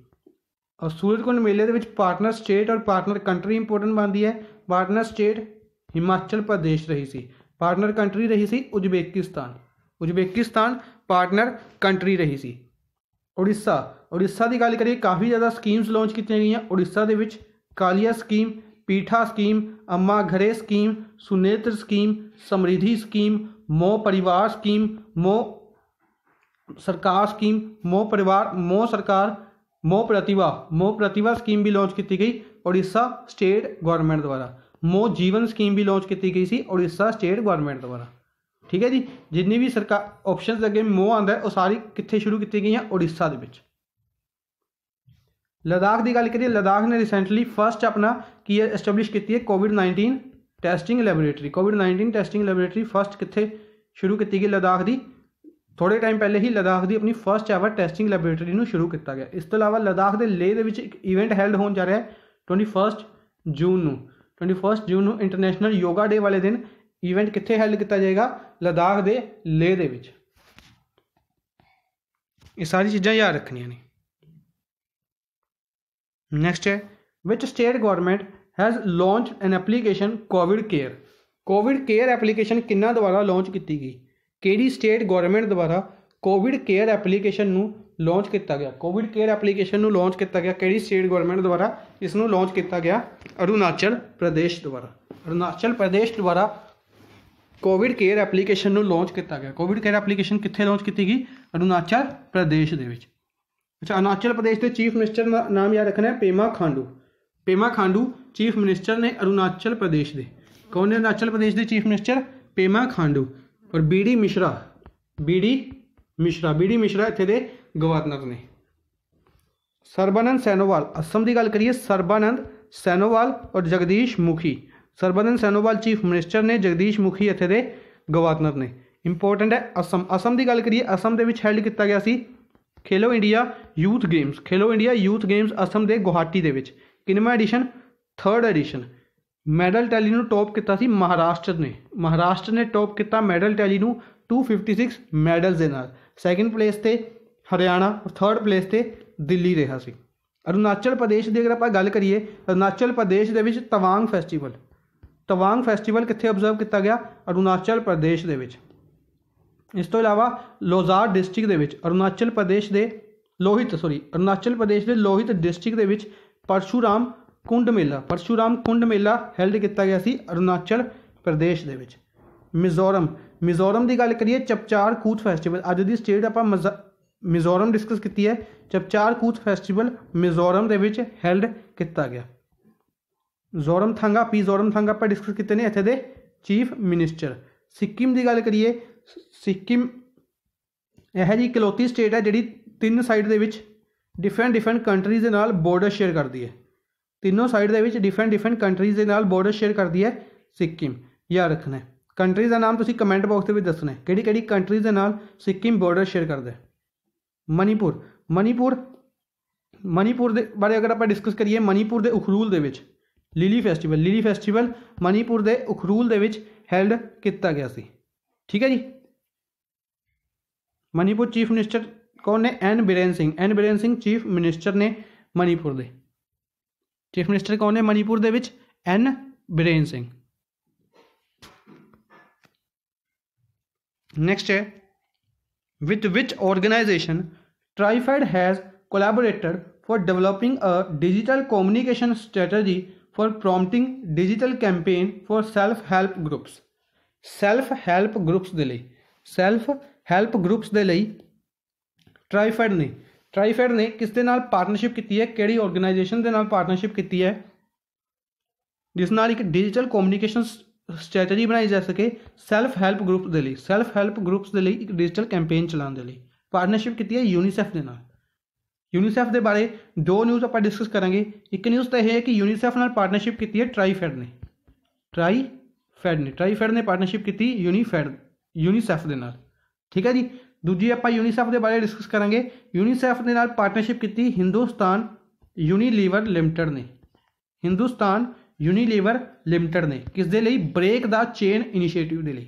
ਔਰ ਸੂਰਜਕੁੰਡ ਮੇਲੇ ਦੇ ਵਿੱਚ ਪਾਰਟਨਰ ਸਟੇਟ ਔਰ ਪਾਰਟਨਰ ਕੰਟਰੀ ਇੰਪੋਰਟੈਂਟ ਬਣਦੀ ਹੈ ਪਾਰਟਨਰ ਸਟੇਟ ਹਿਮਾਚਲ ਪ੍ਰਦੇਸ਼ ਰਹੀ ਸੀ ਪਾਰਟਨਰ ਕੰਟਰੀ ਰਹੀ ਸੀ ਉਜ਼ਬੇਕਿਸਤਾਨ उज्बेकिस्तान पार्टनर कंट्री रही सी उड़ीसा उड़ीसा की गल करिए काफ़ी ज़्यादा स्कीम्स लॉन्च की गई उड़ीसा के कालिया स्कीम पीठा scheme Amma Ghare scheme Sunetra scheme Samriddhi scheme Mo Parivar scheme मो सरकार स्कीम मो परिवार मो सरकार मो प्रतिभा मो प्रतिभा स्कीम भी लॉन्च की गई उड़ीसा स्टेट गवर्नमेंट द्वारा मो जीवन स्कीम भी लॉन्च की गई सी उड़ीसा स्टेट गवर्नमेंट द्वारा ਠੀਕ ਹੈ ਜੀ ਜਿੰਨੀ ਵੀ ਸਰਕਾਰ ਆਪਸ਼ਨਸ ਅੱਗੇ ਮੋ ਆਂਦਾ ਉਹ ਸਾਰੀ ਕਿੱਥੇ ਸ਼ੁਰੂ ਕੀਤੀ ਗਈਆਂ ਉੜੀਸਾ ਦੇ ਵਿੱਚ ਲਦਾਖ ਦੀ ਗੱਲ ਕਰੀਏ ਲਦਾਖ ਨੇ ਰੀਸੈਂਟਲੀ ਫਰਸਟ ਆਪਣਾ ਕੀ ਹੈ ਐਸਟੈਬਲਿਸ਼ ਕੀਤੀ ਹੈ ਕੋਵਿਡ-19 ਟੈਸਟਿੰਗ ਲੈਬੋਰੇਟਰੀ ਕੋਵਿਡ-19 ਟੈਸਟਿੰਗ ਲੈਬੋਰੇਟਰੀ ਫਰਸਟ ਕਿੱਥੇ ਸ਼ੁਰੂ ਕੀਤੀ ਗਈ ਲਦਾਖ ਦੀ ਥੋੜੇ ਟਾਈਮ ਪਹਿਲੇ ਹੀ ਲਦਾਖ ਦੀ ਆਪਣੀ ਫਰਸਟ ਐਵਰ ਟੈਸਟਿੰਗ ਲੈਬੋਰੇਟਰੀ ਨੂੰ ਸ਼ੁਰੂ ਕੀਤਾ ਗਿਆ ਇਸ ਤੋਂ ਇਲਾਵਾ ਲਦਾਖ ਦੇ ਲੇਹ ਦੇ ਵਿੱਚ ਇੱਕ ਇਵੈਂਟ ਹੈਲਡ ਹੋਣ ਜਾ ਰਿਹਾ ਹੈ 21 ਜੂਨ ਨੂੰ 21 ਜੂਨ ਨੂੰ ਇੰਟਰਨੈਸ਼ਨਲ ਯੋਗਾ ਡੇ ਵਾਲੇ ਦਿਨ ਇਵੈਂਟ ਕਿੱਥੇ ਹੈਲਡ ਕੀਤਾ ਜਾਏਗਾ ਲਦਾਖ ਦੇ ਲੇ ਦੇ ਵਿੱਚ ਇਹ ਸਾਰੀ ਚੀਜ਼ਾਂ ਯਾਦ ਰੱਖਣੀਆਂ ਨੇ ਨੈਕਸਟ ਹੈ ਵਿਚ state government has launch an application COVID care COVID care application ਕਿੰਨਾ ਦੁਆਰਾ ਲਾਂਚ ਕੀਤੀ ਗਈ ਕਿਹੜੀ ਸਟੇਟ ਗਵਰਨਮੈਂਟ ਦੁਆਰਾ ਕੋਵਿਡ ਕੇਅਰ ਐਪਲੀਕੇਸ਼ਨ ਨੂੰ ਲਾਂਚ ਕੀਤਾ ਗਿਆ ਕੋਵਿਡ ਕੇਅਰ ਐਪਲੀਕੇਸ਼ਨ ਨੂੰ ਲਾਂਚ ਕੀਤਾ ਗਿਆ ਕਿਹੜੀ ਸਟੇਟ ਗਵਰਨਮੈਂਟ ਦੁਆਰਾ ਇਸ ਨੂੰ ਲਾਂਚ ਕੀਤਾ ਗਿਆ ਅਰੁਣਾਚਲ ਪ੍ਰਦੇਸ਼ ਦੁਆਰਾ ਅਰੁਣਾਚਲ ਪ੍ਰਦੇਸ਼ ਦੁਆਰਾ ਕੋਵਿਡ ਕੇਅਰ ਐਪਲੀਕੇਸ਼ਨ ਨੂੰ ਲਾਂਚ ਕੀਤਾ ਗਿਆ ਕੋਵਿਡ ਕੇਅਰ ਐਪਲੀਕੇਸ਼ਨ ਕਿੱਥੇ ਲਾਂਚ ਕੀਤੀ ਗਈ ਅਰੁਣਾਚਲ ਪ੍ਰਦੇਸ਼ ਦੇ ਵਿੱਚ ਅੱਛਾ ਅਰੁਣਾਚਲ ਪ੍ਰਦੇਸ਼ ਦੇ ਚੀਫ ਮਿਨਿਸਟਰ ਦਾ ਨਾਮ ਯਾਦ ਰੱਖਣਾ ਹੈ ਪੇਮਾ ਖਾਂਡੂ ਪੇਮਾ ਖਾਂਡੂ ਚੀਫ ਮਿਨਿਸਟਰ ਨੇ ਅਰੁਣਾਚਲ ਪ੍ਰਦੇਸ਼ ਦੇ ਕੌਣ ਨੇ ਅਰੁਣਾਚਲ ਪ੍ਰਦੇਸ਼ ਦੇ ਚੀਫ ਮਿਨਿਸਟਰ ਪੇਮਾ ਖਾਂਡੂ ਔਰ ਬੀਡੀ ਮਿਸ਼ਰਾ ਬੀਡੀ ਮਿਸ਼ਰਾ ਬੀਡੀ ਮਿਸ਼ਰਾ ਇੱਥੇ ਦੇ ਗਵਰਨਰ ਨੇ ਸਰਬਾਨੰਦ ਸੈਨੋਵਾਲ ਅਸਮ ਦੀ ਗੱਲ ਕਰੀਏ ਸਰਬਾਨੰਦ ਸੈਨੋਵਾਲ ਔਰ ਜਗਦੀਸ਼ ਮੁਖੀ ਸਰਬਾਨੰਦ ਸਨੋਵਾਲ ਚੀਫ ਮਿਨਿਸਟਰ ਨੇ ਜਗਦੀਸ਼ ਮੁਖੀ ਇੱਥੇ ਦੇ ਗਵਰਨਰ ਨੇ ਇੰਪੋਰਟੈਂਟ ਹੈ ਅਸਮ ਅਸਮ ਦੀ ਗੱਲ ਕਰੀਏ ਅਸਮ ਦੇ ਵਿੱਚ ਹੈਲਡ ਕੀਤਾ ਗਿਆ ਸੀ Khelo India youth games Khelo India youth games Assam ਦੇ ਗੁਹਾਟੀ ਦੇ ਵਿੱਚ ਕਿੰਨਾ edition 3rd edition medal tally ਨੂੰ ਟੌਪ ਕੀਤਾ ਸੀ ਮਹਾਰਾਸ਼ਟਰ ਨੇ ਮਹਾਰਾਸ਼ਟਰ ਨੇ ਟੌਪ ਕੀਤਾ ਮੈਡਲ ਟੈਲੀ ਨੂੰ 256 ਮੈਡਲਸ ਦੇ ਨਾਲ ਸੈਕਿੰਡ ਪਲੇਸ ਤੇ ਹਰਿਆਣਾ ਔਰ 3rd ਪਲੇਸ ਤੇ ਦਿੱਲੀ ਰਿਹਾ ਸੀ ਅਰੁਣਾਚਲ ਪ੍ਰਦੇਸ਼ ਦੀ ਅਗਰ ਆਪਾਂ ਗੱਲ ਕਰੀਏ ਅਰੁਣਾਚਲ ਪ੍ਰਦੇਸ਼ ਦੇ ਵਿੱਚ ਤਵਾਂਗ ਫੈਸਟੀਵਲ ਤਵਾਂਗ ਫੈਸਟੀਵਲ ਕਿੱਥੇ ਆਬਜ਼ਰਵ ਕੀਤਾ ਗਿਆ ਅਰੁਣਾਚਲ ਪ੍ਰਦੇਸ਼ ਦੇ ਵਿੱਚ ਇਸ ਤੋਂ ਇਲਾਵਾ ਲੋਜ਼ਾਰ ਡਿਸਟ੍ਰਿਕਟ ਦੇ ਵਿੱਚ ਅਰੁਣਾਚਲ ਪ੍ਰਦੇਸ਼ ਦੇ ਲੋਹਿਤ ਸੌਰੀ ਅਰੁਣਾਚਲ ਪ੍ਰਦੇਸ਼ ਦੇ ਲੋਹਿਤ ਡਿਸਟ੍ਰਿਕਟ ਦੇ ਵਿੱਚ ਪਰਸ਼ੂਰਾਮ ਕੁੰਡ ਮੇਲਾ ਪਰਸ਼ੂਰਾਮ ਕੁੰਡ ਮੇਲਾ ਹੈਲਡ ਕੀਤਾ ਗਿਆ ਸੀ ਅਰੁਣਾਚਲ ਪ੍ਰਦੇਸ਼ ਦੇ ਵਿੱਚ ਮਿਜ਼ੋਰਮ ਮਿਜ਼ੋਰਮ ਦੀ ਗੱਲ ਕਰੀਏ ਚਪਚਾਰ ਕੂਚ ਫੈਸਟੀਵਲ ਅੱਜ ਦੀ ਸਟੇਟ ਆਪਾਂ ਮਿਜ਼ੋਰਮ ਡਿਸਕਸ ਕੀਤੀ ਹੈ ਚਪਚਾਰ ਕੂਚ ਫੈਸਟੀਵਲ ਮਿਜ਼ੋਰਮ ਦੇ ਵਿੱਚ ਹੈਲਡ ਕੀਤਾ ਗਿਆ ਜ਼ੋਰਮ ਥਾਂਗਾ ਪੀ ਜ਼ੋਰਮ ਥਾਂਗਾ ਪਰ ਡਿਸਕਸ ਕੀਤੇ ਨੇ ਇੱਥੇ ਦੇ ਚੀਫ ਮਿਨਿਸਟਰ ਸਿੱਕਿਮ ਦੀ ਗੱਲ ਕਰੀਏ ਸਿੱਕਿਮ ਇਹ ਜੀ ਇਕਲੌਤੀ ਸਟੇਟ ਹੈ ਜਿਹੜੀ ਤਿੰਨ ਸਾਈਡ ਦੇ ਵਿੱਚ ਡਿਫਰੈਂਟ ਡਿਫਰੈਂਟ ਕੰਟਰੀਜ਼ ਦੇ ਨਾਲ ਬਾਰਡਰ ਸ਼ੇਅਰ ਕਰਦੀ ਹੈ ਤਿੰਨੋਂ ਸਾਈਡ ਦੇ ਵਿੱਚ ਡਿਫਰੈਂਟ ਡਿਫਰੈਂਟ ਕੰਟਰੀਜ਼ ਦੇ ਨਾਲ ਬਾਰਡਰ ਸ਼ੇਅਰ ਕਰਦੀ ਹੈ ਸਿੱਕਿਮ ਯਾਦ ਰੱਖਣਾ ਕੰਟਰੀਜ਼ ਦਾ ਨਾਮ ਤੁਸੀਂ ਕਮੈਂਟ ਬਾਕਸ ਦੇ ਵਿੱਚ ਦੱਸਣਾ ਹੈ ਕਿਹੜੀ ਕਿਹੜੀ ਕੰਟਰੀਜ਼ ਦੇ ਨਾਲ ਸਿੱਕਿਮ ਬਾਰਡਰ ਸ਼ੇਅਰ ਕਰਦਾ ਹੈ ਮਨੀਪੁਰ ਮਨੀਪੁਰ ਮਨੀਪੁਰ ਦੇ ਬਾਰੇ ਅਗਰ ਆਪਾਂ ਡਿਸਕਸ ਕਰੀਏ ਮਨੀਪੁਰ ਦੇ ਉਖਰੂਲ ਦੇ ਵਿੱਚ lily festival lily festival Manipur ਦੇ ਉਖਰੂਲ ਦੇ ਵਿੱਚ ਹੈਲਡ ਕੀਤਾ ਗਿਆ ਸੀ ਠੀਕ ਹੈ ਜੀ ਮਨੀਪੁਰ ਚੀਫ ਮਿਨਿਸਟਰ ਕੌਣ ਨੇ N Biren Singh N Biren Singh chief minister ਨੇ ਮਨੀਪੁਰ ਦੇ ਚੀਫ ਮਿਨਿਸਟਰ ਕੌਣ ਨੇ ਮਨੀਪੁਰ ਦੇ ਵਿੱਚ ਐਨ ਬਿਰੇਨ ਸਿੰਘ ਨੈਕਸਟ ਹੈ with which organization Trifed has collaborated for developing a digital communication strategy for prompting digital campaign for self help groups self help groups ਦੇ ਲਈ self help groups ਦੇ ਲਈ ਟ੍ਰਾਈਫੈਡ ਨੇ ਟ੍ਰਾਈਫੈਡ ਨੇ ਕਿਸ ਦੇ ਨਾਲ ਪਾਰਟਨਰਸ਼ਿਪ ਕੀਤੀ ਹੈ ਕਿਹੜੀ ਆਰਗੇਨਾਈਜੇਸ਼ਨ ਦੇ ਨਾਲ ਪਾਰਟਨਰਸ਼ਿਪ ਕੀਤੀ ਹੈ ਜਿਸ ਨਾਲ ਇੱਕ ਡਿਜੀਟਲ ਕਮਿਊਨੀਕੇਸ਼ਨ ਸਟ੍ਰੈਟਜੀ ਬਣਾਈ ਜਾ ਸਕੇ ਸੈਲਫ ਹੈਲਪ ਗਰੁੱਪ ਦੇ ਲਈ ਸੈਲਫ ਹੈਲਪ ਗਰੁੱਪਸ ਦੇ ਲਈ ਇੱਕ ਡਿਜੀਟਲ ਕੈਂਪੇਨ ਚਲਾਉਣ ਦੇ ਲਈ ਪਾਰਟਨਰਸ਼ਿਪ ਕੀਤੀ ਹੈ ਯੂਨੀਸੈਫ ਦੇ ਨਾਲ यूनीसैफ के बारे दो न्यूज़ आप डिस्कस करा एक न्यूज़ तो यह है कि यूनीसैफ न पार्टनरशिप की है ट्राईफेड ने ट्राई फैड ने ट्राईफेड ने पार्टनरशिप की यूनीफेड यूनीसेफ के ठीक है जी दूजी आप यूनीसेफ के बारे डिस्कस करा यूनीसेफ के पार्टनरशिप की हिंदुस्तान यूनीलीवर लिमिटड ने हिंदुस्तान यूनीलीवर लिमिटड ने किस दे ब्रेक द चेन इनिशिएटिव दे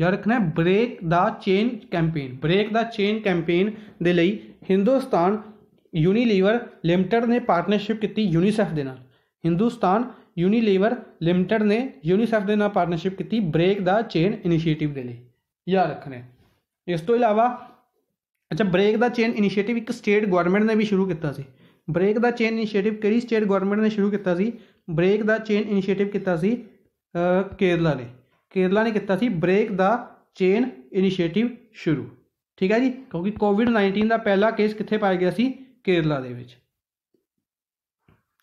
याद रखना है break the chain campaign break the chain campaign के हिंदुस्तान ਯੂਨੀਲੀਵਰ ਲਿਮਟਿਡ ਨੇ ਪਾਰਟਨਰਸ਼ਿਪ ਕੀਤੀ ਯੂਨੀਸੈਫ ਦੇ ਨਾਲ ਹਿੰਦੁਸਤਾਨ ਯੂਨੀਲੀਵਰ ਲਿਮਟਿਡ ਨੇ ਯੂਨੀਸੈਫ ਦੇ ਨਾਲ ਪਾਰਟਨਰਸ਼ਿਪ ਕੀਤੀ ਬ੍ਰੇਕ ਦਾ ਚੇਨ ਇਨੀਸ਼ੀਏਟਿਵ ਦੇ ਲਈ ਯਾਦ ਰੱਖਣਾ ਇਸ ਤੋਂ ਇਲਾਵਾ ਅੱਛਾ ਬ੍ਰੇਕ ਦਾ ਚੇਨ ਇਨੀਸ਼ੀਏਟਿਵ ਇੱਕ ਸਟੇਟ ਗਵਰਨਮੈਂਟ ਨੇ ਵੀ ਸ਼ੁਰੂ ਕੀਤਾ ਸੀ ਬ੍ਰੇਕ ਦਾ ਚੇਨ ਇਨੀਸ਼ੀਏਟਿਵ ਕਿਹੜੀ ਸਟੇਟ ਗਵਰਨਮੈਂਟ ਨੇ ਸ਼ੁਰੂ ਕੀਤਾ ਸੀ ਬ੍ਰੇਕ ਦਾ ਚੇਨ ਇਨੀਸ਼ੀਏਟਿਵ ਕੀਤਾ ਸੀ ਕੇਰਲਾ ਨੇ ਕੇਰਲਾ ਨੇ ਕੀਤਾ ਸੀ ਬ੍ਰੇਕ ਦਾ ਚੇਨ ਇਨੀਸ਼ੀਏਟਿਵ ਸ਼ੁਰੂ ਠੀਕ ਹੈ ਜੀ ਕਿਉਂਕਿ ਕੋਵਿਡ-19 ਦਾ ਪਹਿਲਾ ਕੇਸ ਕਿੱਥੇ ਪਾਇਆ ਗਿਆ ਸੀ ਕੇਰਲਾ ਦੇ ਵਿੱਚ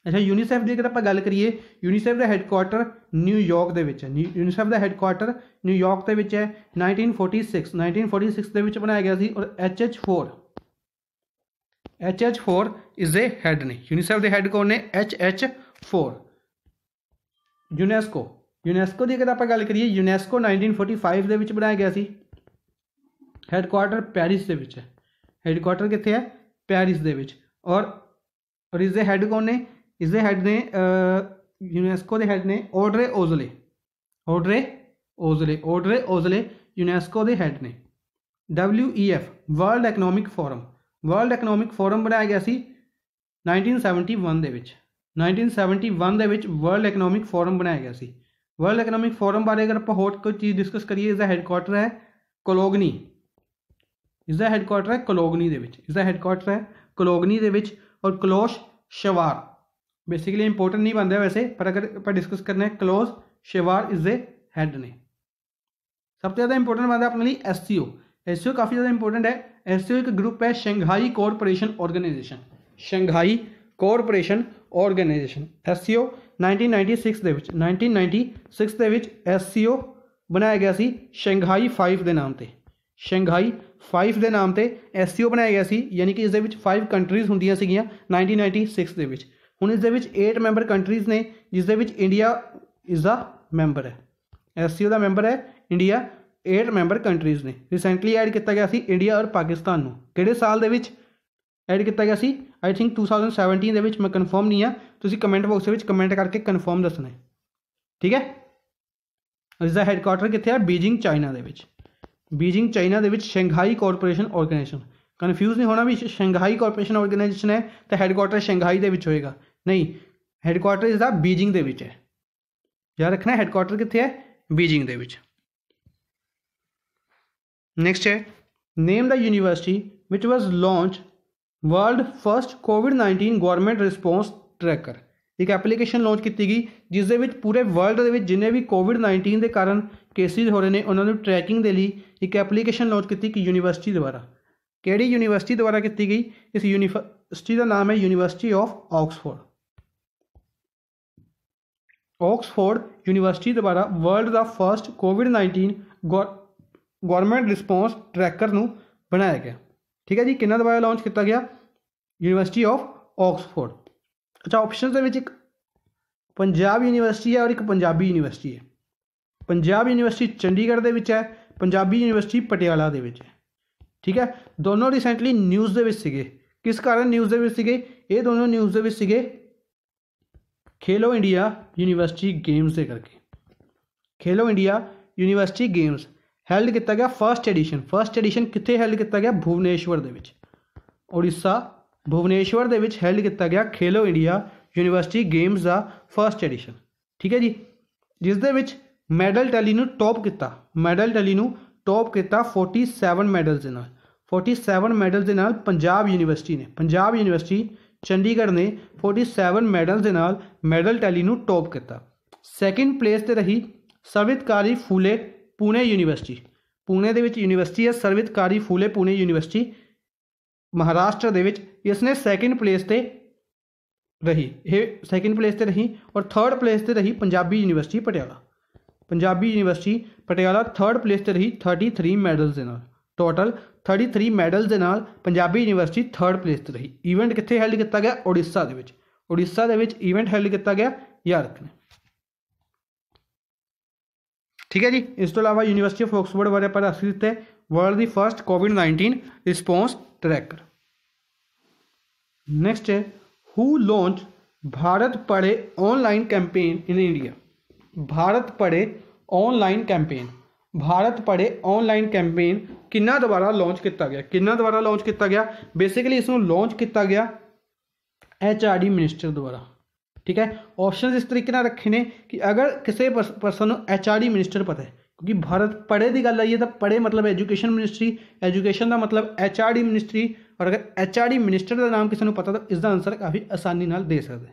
ਅੱਛਾ ਯੂਨੀਸੈਫ ਦੀ ਅਗਰ ਆਪਾਂ ਗੱਲ ਕਰੀਏ ਯੂਨੀਸੈਫ ਦਾ ਹੈੱਡਕੁਆਰਟਰ ਨਿਊਯਾਰਕ ਦੇ ਵਿੱਚ ਹੈ ਯੂਨੀਸੈਫ ਦਾ ਹੈੱਡਕੁਆਰਟਰ ਨਿਊਯਾਰਕ ਦੇ ਵਿੱਚ ਹੈ 1946 1946 ਦੇ ਵਿੱਚ ਬਣਾਇਆ ਗਿਆ ਸੀ ਔਰ HH4 HH4 is a head ਨੇ ਯੂਨੀਸੈਫ ਦੇ ਹੈੱਡ ਕੋਣ ਨੇ HH4 ਯੂਨੈਸਕੋ ਯੂਨੈਸਕੋ ਦੀ ਅਗਰ ਆਪਾਂ ਗੱਲ ਕਰੀਏ ਯੂਨੈਸਕੋ 1945 ਦੇ ਵਿੱਚ ਬਣਾਇਆ ਗਿਆ ਸੀ ਹੈੱਡਕੁਆਰਟਰ ਪੈਰਿਸ ਦੇ ਵਿੱਚ ਹੈ ਹੈੱਡਕੁਆਰਟਰ ਕਿੱਥੇ ਹੈ पैरिस दे और, और हैड कौन ने इसे हैड ने यूनैसको के हैड ने ओडरे ओजले ओडरे ओजले ओडरे ओजले यूनैसको के हैड ने W E F World Economic Forum World Economic Forum बनाया गया सी नाइनटीन सैवनटी वन के nineteen seventy one World Economic Forum बनाया गया सी वर्ल्ड एकनोमिक फोरम बारे अगर आप होर कोई चीज़ डिस्कस करिए इसका हैडकुआटर है कोलोगनी इसका हैडकुआटर है कलोगनी दे इसका हैडकुआटर है कलोगनी दे और कलोश शवार बेसिकली इंपोर्टेंट नहीं बनता वैसे पर अगर पर डिस्कस करना है क्लोज शेवार इज ए हेड ने तो ज़्यादा इंपोर्टेंट बनता है अपने लिए S C O S C ओ काफ़ी ज़्यादा इंपोर्टेंट है एस सी ओ एक ग्रुप है Shanghai corporation organisation Shanghai corporation organisation S C O nineteen ninety six के नाइनटीन नाइनटी सिक्स ਵਿੱਚ ਐਸ ਸੀ ਓ ਬਣਾਇਆ शंघाई फाइव के नाम से ਸ਼ੰਘਾਈ 5 ਦੇ ਨਾਮ ਤੇ ਐਸਸੀਓ ਬਣਾਇਆ ਗਿਆ ਸੀ ਯਾਨੀ ਕਿ ਇਸ ਦੇ ਵਿੱਚ 5 ਕੰਟਰੀਜ਼ ਹੁੰਦੀਆਂ ਸੀਗੀਆਂ 1996 ਦੇ ਵਿੱਚ ਹੁਣ ਇਸ ਦੇ ਵਿੱਚ 8 ਮੈਂਬਰ ਕੰਟਰੀਜ਼ ਨੇ ਜਿਸ ਦੇ ਵਿੱਚ ਇੰਡੀਆ ਇਸ ਦਾ ਮੈਂਬਰ ਹੈ ਐਸਸੀਓ ਦਾ ਮੈਂਬਰ ਹੈ ਇੰਡੀਆ 8 ਮੈਂਬਰ ਕੰਟਰੀਜ਼ ਨੇ ਰੀਸੈਂਟਲੀ ਐਡ ਕੀਤਾ ਗਿਆ ਸੀ ਇੰਡੀਆ ਔਰ ਪਾਕਿਸਤਾਨ ਨੂੰ ਕਿਹੜੇ ਸਾਲ ਦੇ ਵਿੱਚ ਐਡ ਕੀਤਾ ਗਿਆ ਸੀ ਆਈ ਥਿੰਕ 2017 ਦੇ ਵਿੱਚ ਮੈਂ ਕਨਫਰਮ ਨਹੀਂ ਆ ਤੁਸੀਂ ਕਮੈਂਟ ਬਾਕਸ ਦੇ ਵਿੱਚ ਕਮੈਂਟ ਕਰਕੇ ਕਨਫਰਮ ਦੱਸਣਾ ਠੀਕ ਹੈ ਇਸ ਦਾ ਹੈੱਡਕੁਆਟਰ ਕਿੱਥੇ ਹੈ ਬੀਜਿੰਗ ਚਾਈਨਾ ਦੇ ਵਿੱਚ ਬੀਜਿੰਗ ਚਾਈਨਾ ਦੇ ਵਿੱਚ ਸ਼ੰਘਾਈ ਕਾਰਪੋਰੇਸ਼ਨ ਆਰਗੇਨਾਈਜੇਸ਼ਨ ਕਨਫਿਊਜ਼ ਨਹੀਂ ਹੋਣਾ ਵੀ ਸ਼ੰਘਾਈ ਕਾਰਪੋਰੇਸ਼ਨ ਆਰਗੇਨਾਈਜੇਸ਼ਨ ਹੈ ਤਾਂ ਹੈੱਡਕੁਆਟਰ ਸ਼ੰਘਾਈ ਦੇ ਵਿੱਚ ਹੋਏਗਾ ਨਹੀਂ ਹੈੱਡਕੁਆਟਰ ਇਸ ਦਾ ਬੀਜਿੰਗ ਦੇ ਵਿੱਚ ਹੈ ਯਾਦ ਰੱਖਣਾ ਹੈੱਡਕੁਆਟਰ ਕਿੱਥੇ ਹੈ ਬੀਜਿੰਗ ਦੇ ਵਿੱਚ ਨੈਕਸਟ ਹੈ ਨੇਮ ਦਾ ਯੂਨੀਵਰਸਿਟੀ ਵਿਚ was launch world first COVID 19 government response tracker ਇੱਕ ਐਪਲੀਕੇਸ਼ਨ ਲਾਂਚ ਕੀਤੀ ਗਈ ਜਿਸ ਦੇ ਵਿੱਚ ਪੂਰੇ ਵਰਲਡ ਦੇ ਵਿੱਚ ਜਿੰਨੇ ਵੀ ਕੋਵਿਡ-19 ਦੇ ਕਾਰਨ ਕੇਸਿਸ ਹੋ ਰਹੇ ਨੇ ਉਹਨਾਂ ਨੂੰ ਟਰੈਕਿੰਗ ਦੇ ਲਈ ਇੱਕ ਐਪਲੀਕੇਸ਼ਨ ਲਾਂਚ ਕੀਤੀ ਕਿ ਯੂਨੀਵਰਸਿਟੀ ਦੁਆਰਾ ਕਿਹੜੀ ਯੂਨੀਵਰਸਿਟੀ ਦੁਆਰਾ ਕੀਤੀ ਗਈ ਇਸ ਯੂਨੀਵਰਸਿਟੀ ਦਾ ਨਾਮ ਹੈ university of Oxford Oxford university ਦੁਆਰਾ ਵਰਲਡ ਦਾ ਫਰਸਟ ਕੋਵਿਡ-19 ਗਵਰਨਮੈਂਟ ਰਿਸਪੌਂਸ ਟਰੈਕਰ ਨੂੰ ਬਣਾਇਆ ਗਿਆ ਠੀਕ ਹੈ ਜੀ ਕਿੰਨਾ ਦੁਆਰਾ ਲਾਂਚ ਕੀਤਾ ਗਿਆ ਯੂਨੀਵਰਸਿਟੀ ਆਫ ਆਕਸਫੋਰਡ ਅੱਛਾ ਆਪਸ਼ਨਸ ਦੇ ਵਿੱਚ ਇੱਕ ਪੰਜਾਬ ਯੂਨੀਵਰਸਿਟੀ ਹੈ ਔਰ ਇੱਕ ਪੰਜਾਬੀ ਯੂਨੀਵਰਸਿਟੀ ਹੈ ਪੰਜਾਬ ਯੂਨੀਵਰਸਿਟੀ ਚੰਡੀਗੜ੍ਹ ਦੇ ਵਿੱਚ ਹੈ ਪੰਜਾਬੀ ਯੂਨੀਵਰਸਿਟੀ ਪਟਿਆਲਾ ਦੇ ਵਿੱਚ ਹੈ ਠੀਕ ਹੈ ਦੋਨੋਂ ਰੀਸੈਂਟਲੀ ਨਿਊਜ਼ ਦੇ ਵਿੱਚ ਸੀਗੇ ਕਿਸ ਕਾਰਨ ਨਿਊਜ਼ ਦੇ ਵਿੱਚ ਸੀਗੇ ਇਹ ਦੋਨੋਂ ਨਿਊਜ਼ ਦੇ ਵਿੱਚ ਸੀਗੇ ਖੇਲੋ ਇੰਡੀਆ ਯੂਨੀਵਰਸਿਟੀ ਗੇਮਸ ਦੇ ਕਰਕੇ Khelo India university games held ਕੀਤਾ ਗਿਆ ਫਰਸਟ ਐਡੀਸ਼ਨ ਫਰਸਟ ਐਡੀਸ਼ਨ ਕਿੱਥੇ ਹੈਲਡ ਕੀਤਾ ਗਿਆ ਭੁਵਨੇਸ਼ਵਰ ਦੇ ਵਿੱਚ ਓਡੀਸ਼ਾ ਭੁਵਨੇਸ਼ਵਰ ਦੇ ਵਿੱਚ ਹੈਲਡ ਕੀਤਾ ਗਿਆ ਖੇਲੋ ਇੰਡੀਆ ਯੂਨੀਵਰਸਿਟੀ ਗੇਮਸ ਦਾ ਫਰਸਟ ਐਡੀਸ਼ਨ ਠੀਕ ਹੈ ਜੀ ਜਿਸ ਦੇ ਵਿੱਚ ਮੈਡਲ ਟੈਲੀ ਨੂੰ ਟੌਪ ਕੀਤਾ ਮੈਡਲ ਟੈਲੀ ਨੂੰ ਟੌਪ ਕੀਤਾ 47 ਮੈਡਲਸ ਦੇ ਨਾਲ 47 ਮੈਡਲਸ ਦੇ ਨਾਲ ਪੰਜਾਬ ਯੂਨੀਵਰਸਿਟੀ ਨੇ ਪੰਜਾਬ ਯੂਨੀਵਰਸਿਟੀ ਚੰਡੀਗੜ੍ਹ ਨੇ 47 ਮੈਡਲਸ ਦੇ ਨਾਲ ਮੈਡਲ ਟੈਲੀ ਨੂੰ ਟੌਪ ਕੀਤਾ ਸੈਕਿੰਡ ਪਲੇਸ ਤੇ ਰਹੀ ਸਰਵਿਤਕਾਰੀ ਫੂਲੇ ਪੂਨੇ ਯੂਨੀਵਰਸਿਟੀ ਪੂਨੇ ਦੇ ਵਿੱਚ ਯੂਨੀਵਰਸਿਟੀ ਹੈ ਸਰਵਿਤਕਾਰੀ ਫੂਲੇ ਪੂਨੇ ਯੂਨੀਵਰਸਿਟੀ ਮਹਾਰਾਸ਼ਟਰ ਦੇ ਵਿੱਚ ਇਸ ਨੇ ਸੈਕਿੰਡ ਪਲੇਸ ਤੇ ਰਹੀ ਇਹ ਸੈਕਿੰਡ ਪਲੇਸ ਤੇ ਰਹੀ ਔਰ ਥਰਡ ਪਲੇਸ ਤੇ ਰਹੀ Punjabi university Patiala Punjabi university Patiala third place ਤੇ ਰਹੀ 33 ਮੈਡਲਸ ਦੇ ਨਾਲ ਟੋਟਲ 33 ਮੈਡਲਸ ਦੇ ਨਾਲ ਪੰਜਾਬੀ ਯੂਨੀਵਰਸਿਟੀ ਥਰਡ ਪਲੇਸ ਤੇ ਰਹੀ ਇਵੈਂਟ ਕਿੱਥੇ ਹੈਲਡ ਕੀਤਾ ਗਿਆ ਓਡੀਸ਼ਾ ਦੇ ਵਿੱਚ ਓਡੀਸ਼ਾ ਦੇ ਵਿੱਚ ਇਵੈਂਟ ਹੈਲਡ ਕੀਤਾ ਗਿਆ ਯਾਰਕ ਨੇ ਠੀਕ ਹੈ ਜੀ ਇਸ ਤੋਂ ਇਲਾਵਾ ਯੂਨੀਵਰਸਿਟੀ ਆਫ ਆਕਸਫੋਰਡ ਬਾਰੇ ਪਰ ਅਸਰ ਦਿੱਤੇ ਵਰਲਡ ਦੀ ਫਰਸਟ ਕੋਵਿਡ-19 ਰਿਸਪੌਂਸ ट्रैकर नेक्स्ट है who launch Bharat Padhe online campaign in India Bharat Padhe online campaign Bharat Padhe online campaign कि द्वारा लॉन्च किया गया कि द्वारा लॉन्च किया गया बेसिकली इसमें लॉन्च किया गया एच आर डी मिनिस्टर द्वारा ठीक है ऑप्शन इस तरीके रखे ने कि अगर किसी person H R D minister पता है ਕਿਉਂਕਿ ਭਾਰਤ ਪੜੇ ਦੀ ਗੱਲ ਆਈ ਤਾਂ ਪੜੇ ਮਤਲਬ ਐਜੂਕੇਸ਼ਨ ਮਿਨਿਸਟਰੀ ਐਜੂਕੇਸ਼ਨ ਦਾ ਮਤਲਬ ਐਚ ਆਰ ਡੀ ਮਿਨਿਸਟਰੀ ਔਰ ਅਗਰ ਐਚ ਆਰ ਡੀ ਮਿਨਿਸਟਰ ਦਾ ਨਾਮ ਕਿਸੇ ਨੂੰ ਪਤਾ ਤਾਂ ਇਸ ਦਾ ਆਨਸਰ ਕਾਫੀ ਆਸਾਨੀ ਨਾਲ ਦੇ ਸਕਦੇ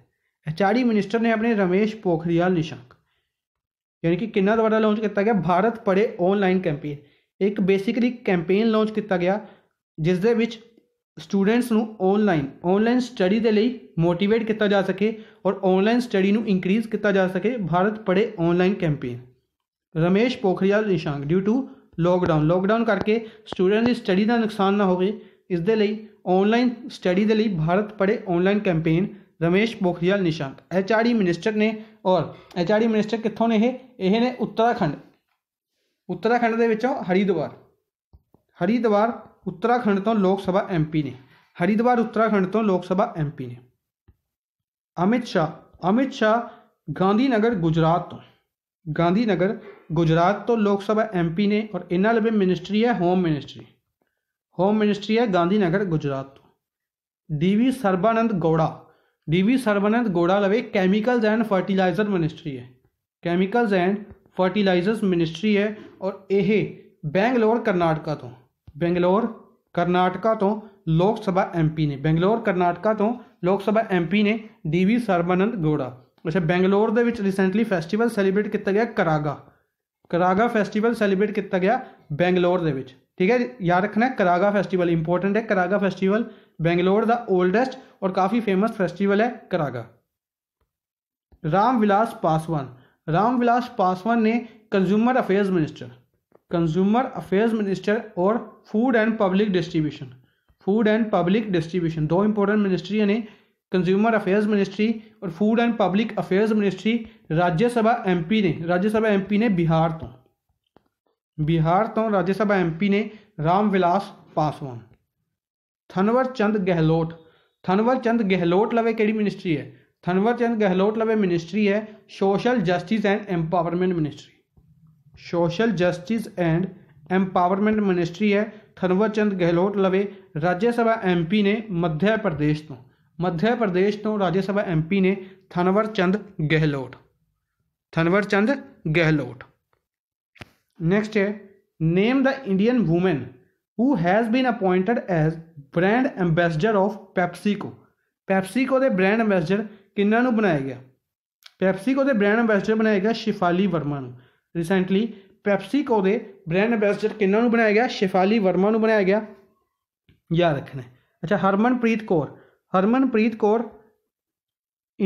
ਐਚ ਆਰ ਡੀ ਮਿਨਿਸਟਰ ਨੇ ਆਪਣੇ ਰਮੇਸ਼ ਪੋਖਰੀਆਲ ਨਿਸ਼ਾਂਕ ਯਾਨੀ ਕਿ ਕਿੰਨਾ ਦਵਾਰਾ ਲਾਂਚ ਕੀਤਾ ਗਿਆ ਭਾਰਤ ਪੜੇ ਆਨਲਾਈਨ ਕੈਂਪੇਨ ਇੱਕ ਬੇਸਿਕਲੀ ਕੈਂਪੇਨ ਲਾਂਚ ਕੀਤਾ ਗਿਆ ਜਿਸ ਦੇ ਵਿੱਚ ਸਟੂਡੈਂਟਸ ਨੂੰ ਆਨਲਾਈਨ ਆਨਲਾਈਨ ਸਟੱਡੀ ਦੇ ਲਈ ਮੋਟੀਵੇਟ ਕੀਤਾ ਜਾ ਸਕੇ ਔਰ ਆਨਲਾਈਨ ਸਟੱਡੀ ਨੂੰ ਇਨਕਰੀਜ਼ ਕੀਤਾ ਜਾ ਸਕੇ Bharat Padhe online campaign Ramesh Pokhriyal Nishank due to lockdown lockdown ਕਰਕੇ ਸਟੂਡੈਂਟ ਦੀ ਸਟੱਡੀ ਦਾ ਨੁਕਸਾਨ ਨਾ ਹੋਵੇ ਇਸ ਦੇ ਲਈ ਆਨਲਾਈਨ ਸਟੱਡੀ ਦੇ ਲਈ Bharat Padhe online campaign Ramesh Pokhriyal Nishank HRD minister ਨੇ ਔਰ ਐਚਆਰਡੀ ਮਿਨਿਸਟਰ ਕਿੱਥੋਂ ਨੇ ਇਹ ਇਹ ਨੇ ਉੱਤਰਾਖੰਡ ਉੱਤਰਾਖੰਡ ਦੇ ਵਿੱਚੋਂ ਹਰੀਦਵਾਰ ਹਰੀਦਵਾਰ ਉੱਤਰਾਖੰਡ ਤੋਂ ਲੋਕ ਸਭਾ ਐਮਪੀ ਨੇ ਹਰੀਦਵਾਰ ਉੱਤਰਾਖੰਡ ਤੋਂ ਲੋਕ ਸਭਾ ਐਮਪੀ ਨੇ ਅਮਿਤ ਸ਼ਾ ਅਮਿਤ ਸ਼ਾ ਗਾਂਧੀ ਗੁਜਰਾਤ ਤੋਂ गांधीनगर गुजरात तो लोकसभा एमपी ने और इनलबे मिनिस्ट्री है होम मिनिस्ट्री होम मिनिस्ट्री है गांधीनगर गुजरात तो डीवी सर्बानंद गौड़ा डीवी सर्बानंद गौड़ा लवे केमिकल्स एंड फर्टिलाइजर मिनिस्ट्री है केमिकल्स एंड फर्टिलाइजर्स मिनिस्ट्री है और यह बेंगलोर कर्नाटका तो बेंगलोर कर्नाटका तो लोकसभा एमपी ने बेंगलोर कर्नाटका तो लोकसभा एमपी ने डीवी सर्बानंद गौड़ा अच्छा बैंगलोर के रिसेंटली फैसटिवल सैलीब्रेट किया गया करागा करागा फैसटिवल सैलीब्रेट किया गया ਗਿਆ ठीक है याद रखना है करागा फैसटिवल इंपोर्टेंट है करागा फैसटिवल बेंगलोर का ओल्डेस्ट और काफ़ी फेमस फैसटिवल है करागा राम विलास पासवान राम विलास पासवान ने consumer affairs minister consumer affairs minister और food and public distribution food and public distribution दो इंपॉर्टेंट मिनिस्ट्रियाँ ने कंज्यूमर अफेयर्स मिनिस्ट्री और food and public affairs ministry Rajya Sabha M P ने राज्यसभा एम पी ने बिहार तो बिहार तो राज्यसभा एम पी ने राम विलास पासवान थनवर चंद गहलोत थनवर चंद गहलोत लवे केड़ी मिनिस्ट्री है थनवर चंद गहलोत लवे मिनिस्ट्री है social justice and empowerment ministry social justice and empowerment ministry है थनवर चंद गहलोत लवे राज्यसभा एम पी ने मध्य प्रदेश तो मध्य प्रदेश तो राज्यसभा एम पी ने थनवर चंद गहलोत थनवर चंद गहलोत नैक्सट है name the Indian women who has been appointed as brand ambassador of PepsiCo PepsiCo के ब्रैंड एम्बैसडर कि बनाया गया पैप्सीको के ब्रैंड एम्बैसडर बनाया गया शिफाली वर्मा रिसेंटली पैपसीको के ब्रांड एम्बेसडर कि बनाया गया शिफाली वर्मा बनाया गया याद रखना है अच्छा Harmanpreet Kaur Harmanpreet Kaur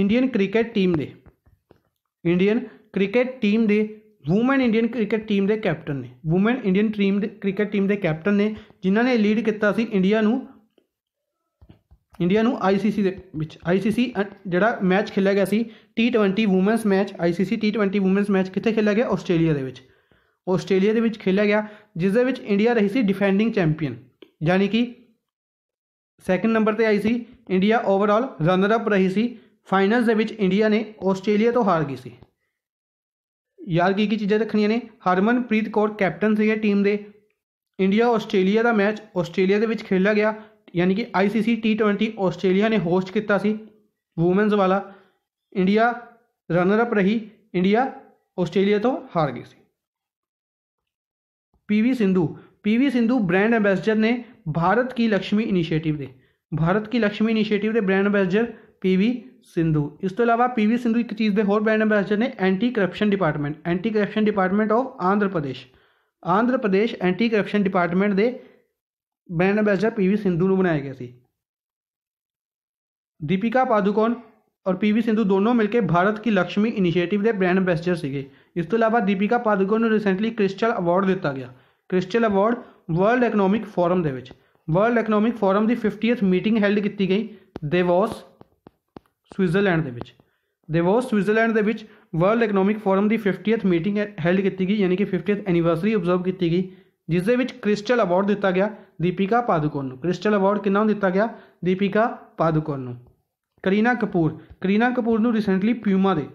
Indian cricket team ਦੇ ਇੰਡੀਅਨ ਕ੍ਰਿਕਟ ਟੀਮ ਦੇ ਵੂਮਨ ਇੰਡੀਅਨ ਕ੍ਰਿਕਟ ਟੀਮ ਦੇ ਕੈਪਟਨ ਨੇ ਵੂਮਨ ਇੰਡੀਅਨ ਟੀਮ ਦੇ ਕ੍ਰਿਕਟ ਟੀਮ ਦੇ ਕੈਪਟਨ ਨੇ ਜਿਨ੍ਹਾਂ ਨੇ ਲੀਡ ਕੀਤਾ ਸੀ ਇੰਡੀਆ ਨੂੰ ਇੰਡੀਆ ਨੂੰ ਆਈਸੀਸੀ ਦੇ ਵਿੱਚ ਆਈਸੀਸੀ ਜਿਹੜਾ ਮੈਚ ਖੇਲਿਆ ਗਿਆ ਸੀ T20 women's match ICC T20 women's match ਕਿੱਥੇ ਖੇਲਿਆ ਗਿਆ ਆਸਟ੍ਰੇਲੀਆ ਦੇ ਵਿੱਚ ਆਸਟ੍ਰੇਲੀਆ ਦੇ ਵਿੱਚ ਖੇਲਿਆ ਗਿਆ ਜਿਸ ਦੇ ਵਿੱਚ ਇੰਡੀਆ ਰਹੀ ਸੀ ਡਿਫੈਂਡਿੰਗ ਚੈਂਪੀਅਨ ਯਾਨੀ ਕਿ ਸੈਕੰਡ ਨੰਬਰ ਤੇ ਆਈ ਸੀ ਇੰਡੀਆ ਓਵਰਆਲ ਰਨਰ ਅਪ ਰਹੀ ਸੀ ਫਾਈਨਲਸ ਦੇ ਵਿੱਚ ਇੰਡੀਆ ਨੇ ਆਸਟ੍ਰੇਲੀਆ ਤੋਂ ਹਾਰ ਗਈ ਸੀ ਯਾਦ ਕੀ ਕੀ ਚੀਜ਼ਾਂ ਰੱਖਣੀਆਂ ਨੇ ਹਰਮਨਪ੍ਰੀਤ ਕੌਰ ਕੈਪਟਨ ਸੀ ਇਹ ਟੀਮ ਦੇ ਇੰਡੀਆ ਆਸਟ੍ਰੇਲੀਆ ਦਾ ਮੈਚ ਆਸਟ੍ਰੇਲੀਆ ਦੇ ਵਿੱਚ ਖੇਡਿਆ ਗਿਆ ਯਾਨੀ ਕਿ ICC T20 ਆਸਟ੍ਰੇਲੀਆ ਨੇ ਹੋਸਟ ਕੀਤਾ ਸੀ ਔਮਨਸ ਵਾਲਾ ਇੰਡੀਆ ਰਨਰ ਅਪ ਰਹੀ ਇੰਡੀਆ ਆਸਟ੍ਰੇਲੀਆ ਤੋਂ ਹਾਰ ਗਈ ਸੀ PV Sindhu PV Sindhu brand ambassador ਨੇ भारत की लक्ष्मी इनिशिएटिव दे भारत की लक्ष्मी इनिशिएटिव दे ब्रांड एम्बेसडर वी सिंधु इस तो अलावा वी सिंधु एक चीज़ दे होर ब्रांड एम्बेसडर ने anti corruption department anti corruption department of Andhra Pradesh Andhra Pradesh anti corruption department दे ब्रांड एम्बेसडर वी सिंधु बनाया गया सी दीपिका पादुकोण और पीवी सिंधु दोनों मिलकर भारत की लक्ष्मी इनिशिएटिव के ब्रांड एम्बेसडर से इस तो अलावा ਇਲਾਵਾ दीपिका पादुकोण ने रिसेंटली क्रिस्टल अवार्ड दिता गया crystal award World Economic Forum ਦੇ ਵਿੱਚ ਵਰਲਡ ਇਕਨੋਮਿਕ ਫੋਰਮ ਦੀ 50th ਮੀਟਿੰਗ ਹੈਲਡ ਕੀਤੀ ਗਈ ਦੇਵੋਸ ਸਵਿਟਜ਼ਰਲੈਂਡ ਦੇ ਵਿੱਚ ਦੇਵੋਸ ਸਵਿਟਜ਼ਰਲੈਂਡ ਦੇ ਵਿੱਚ ਵਰਲਡ ਇਕਨੋਮਿਕ ਫੋਰਮ ਦੀ 50th ਮੀਟਿੰਗ ਹੈਲਡ ਕੀਤੀ ਗਈ ਯਾਨੀ ਕਿ 50th ਐਨੀਵਰਸਰੀ ਆਬਜ਼ਰਵ ਕੀਤੀ ਗਈ ਜਿਸ ਦੇ ਵਿੱਚ ਕ੍ਰਿਸਟਲ ਅਵਾਰਡ ਦਿੱਤਾ ਗਿਆ ਦੀਪਿਕਾ ਪਾਦੂਕੋਨ ਨੂੰ ਕ੍ਰਿਸਟਲ ਅਵਾਰਡ ਕਿੰਨਾ ਨੂੰ ਦਿੱਤਾ ਗਿਆ ਦੀਪਿਕਾ ਪਾਦੂਕੋਨ ਨੂੰ ਕਰੀਨਾ ਕਪੂਰ ਕਰੀਨਾ ਕਪੂਰ ਨੂੰ ਰੀਸੈਂਟਲੀ ਪਿਊਮਾ ਦੇ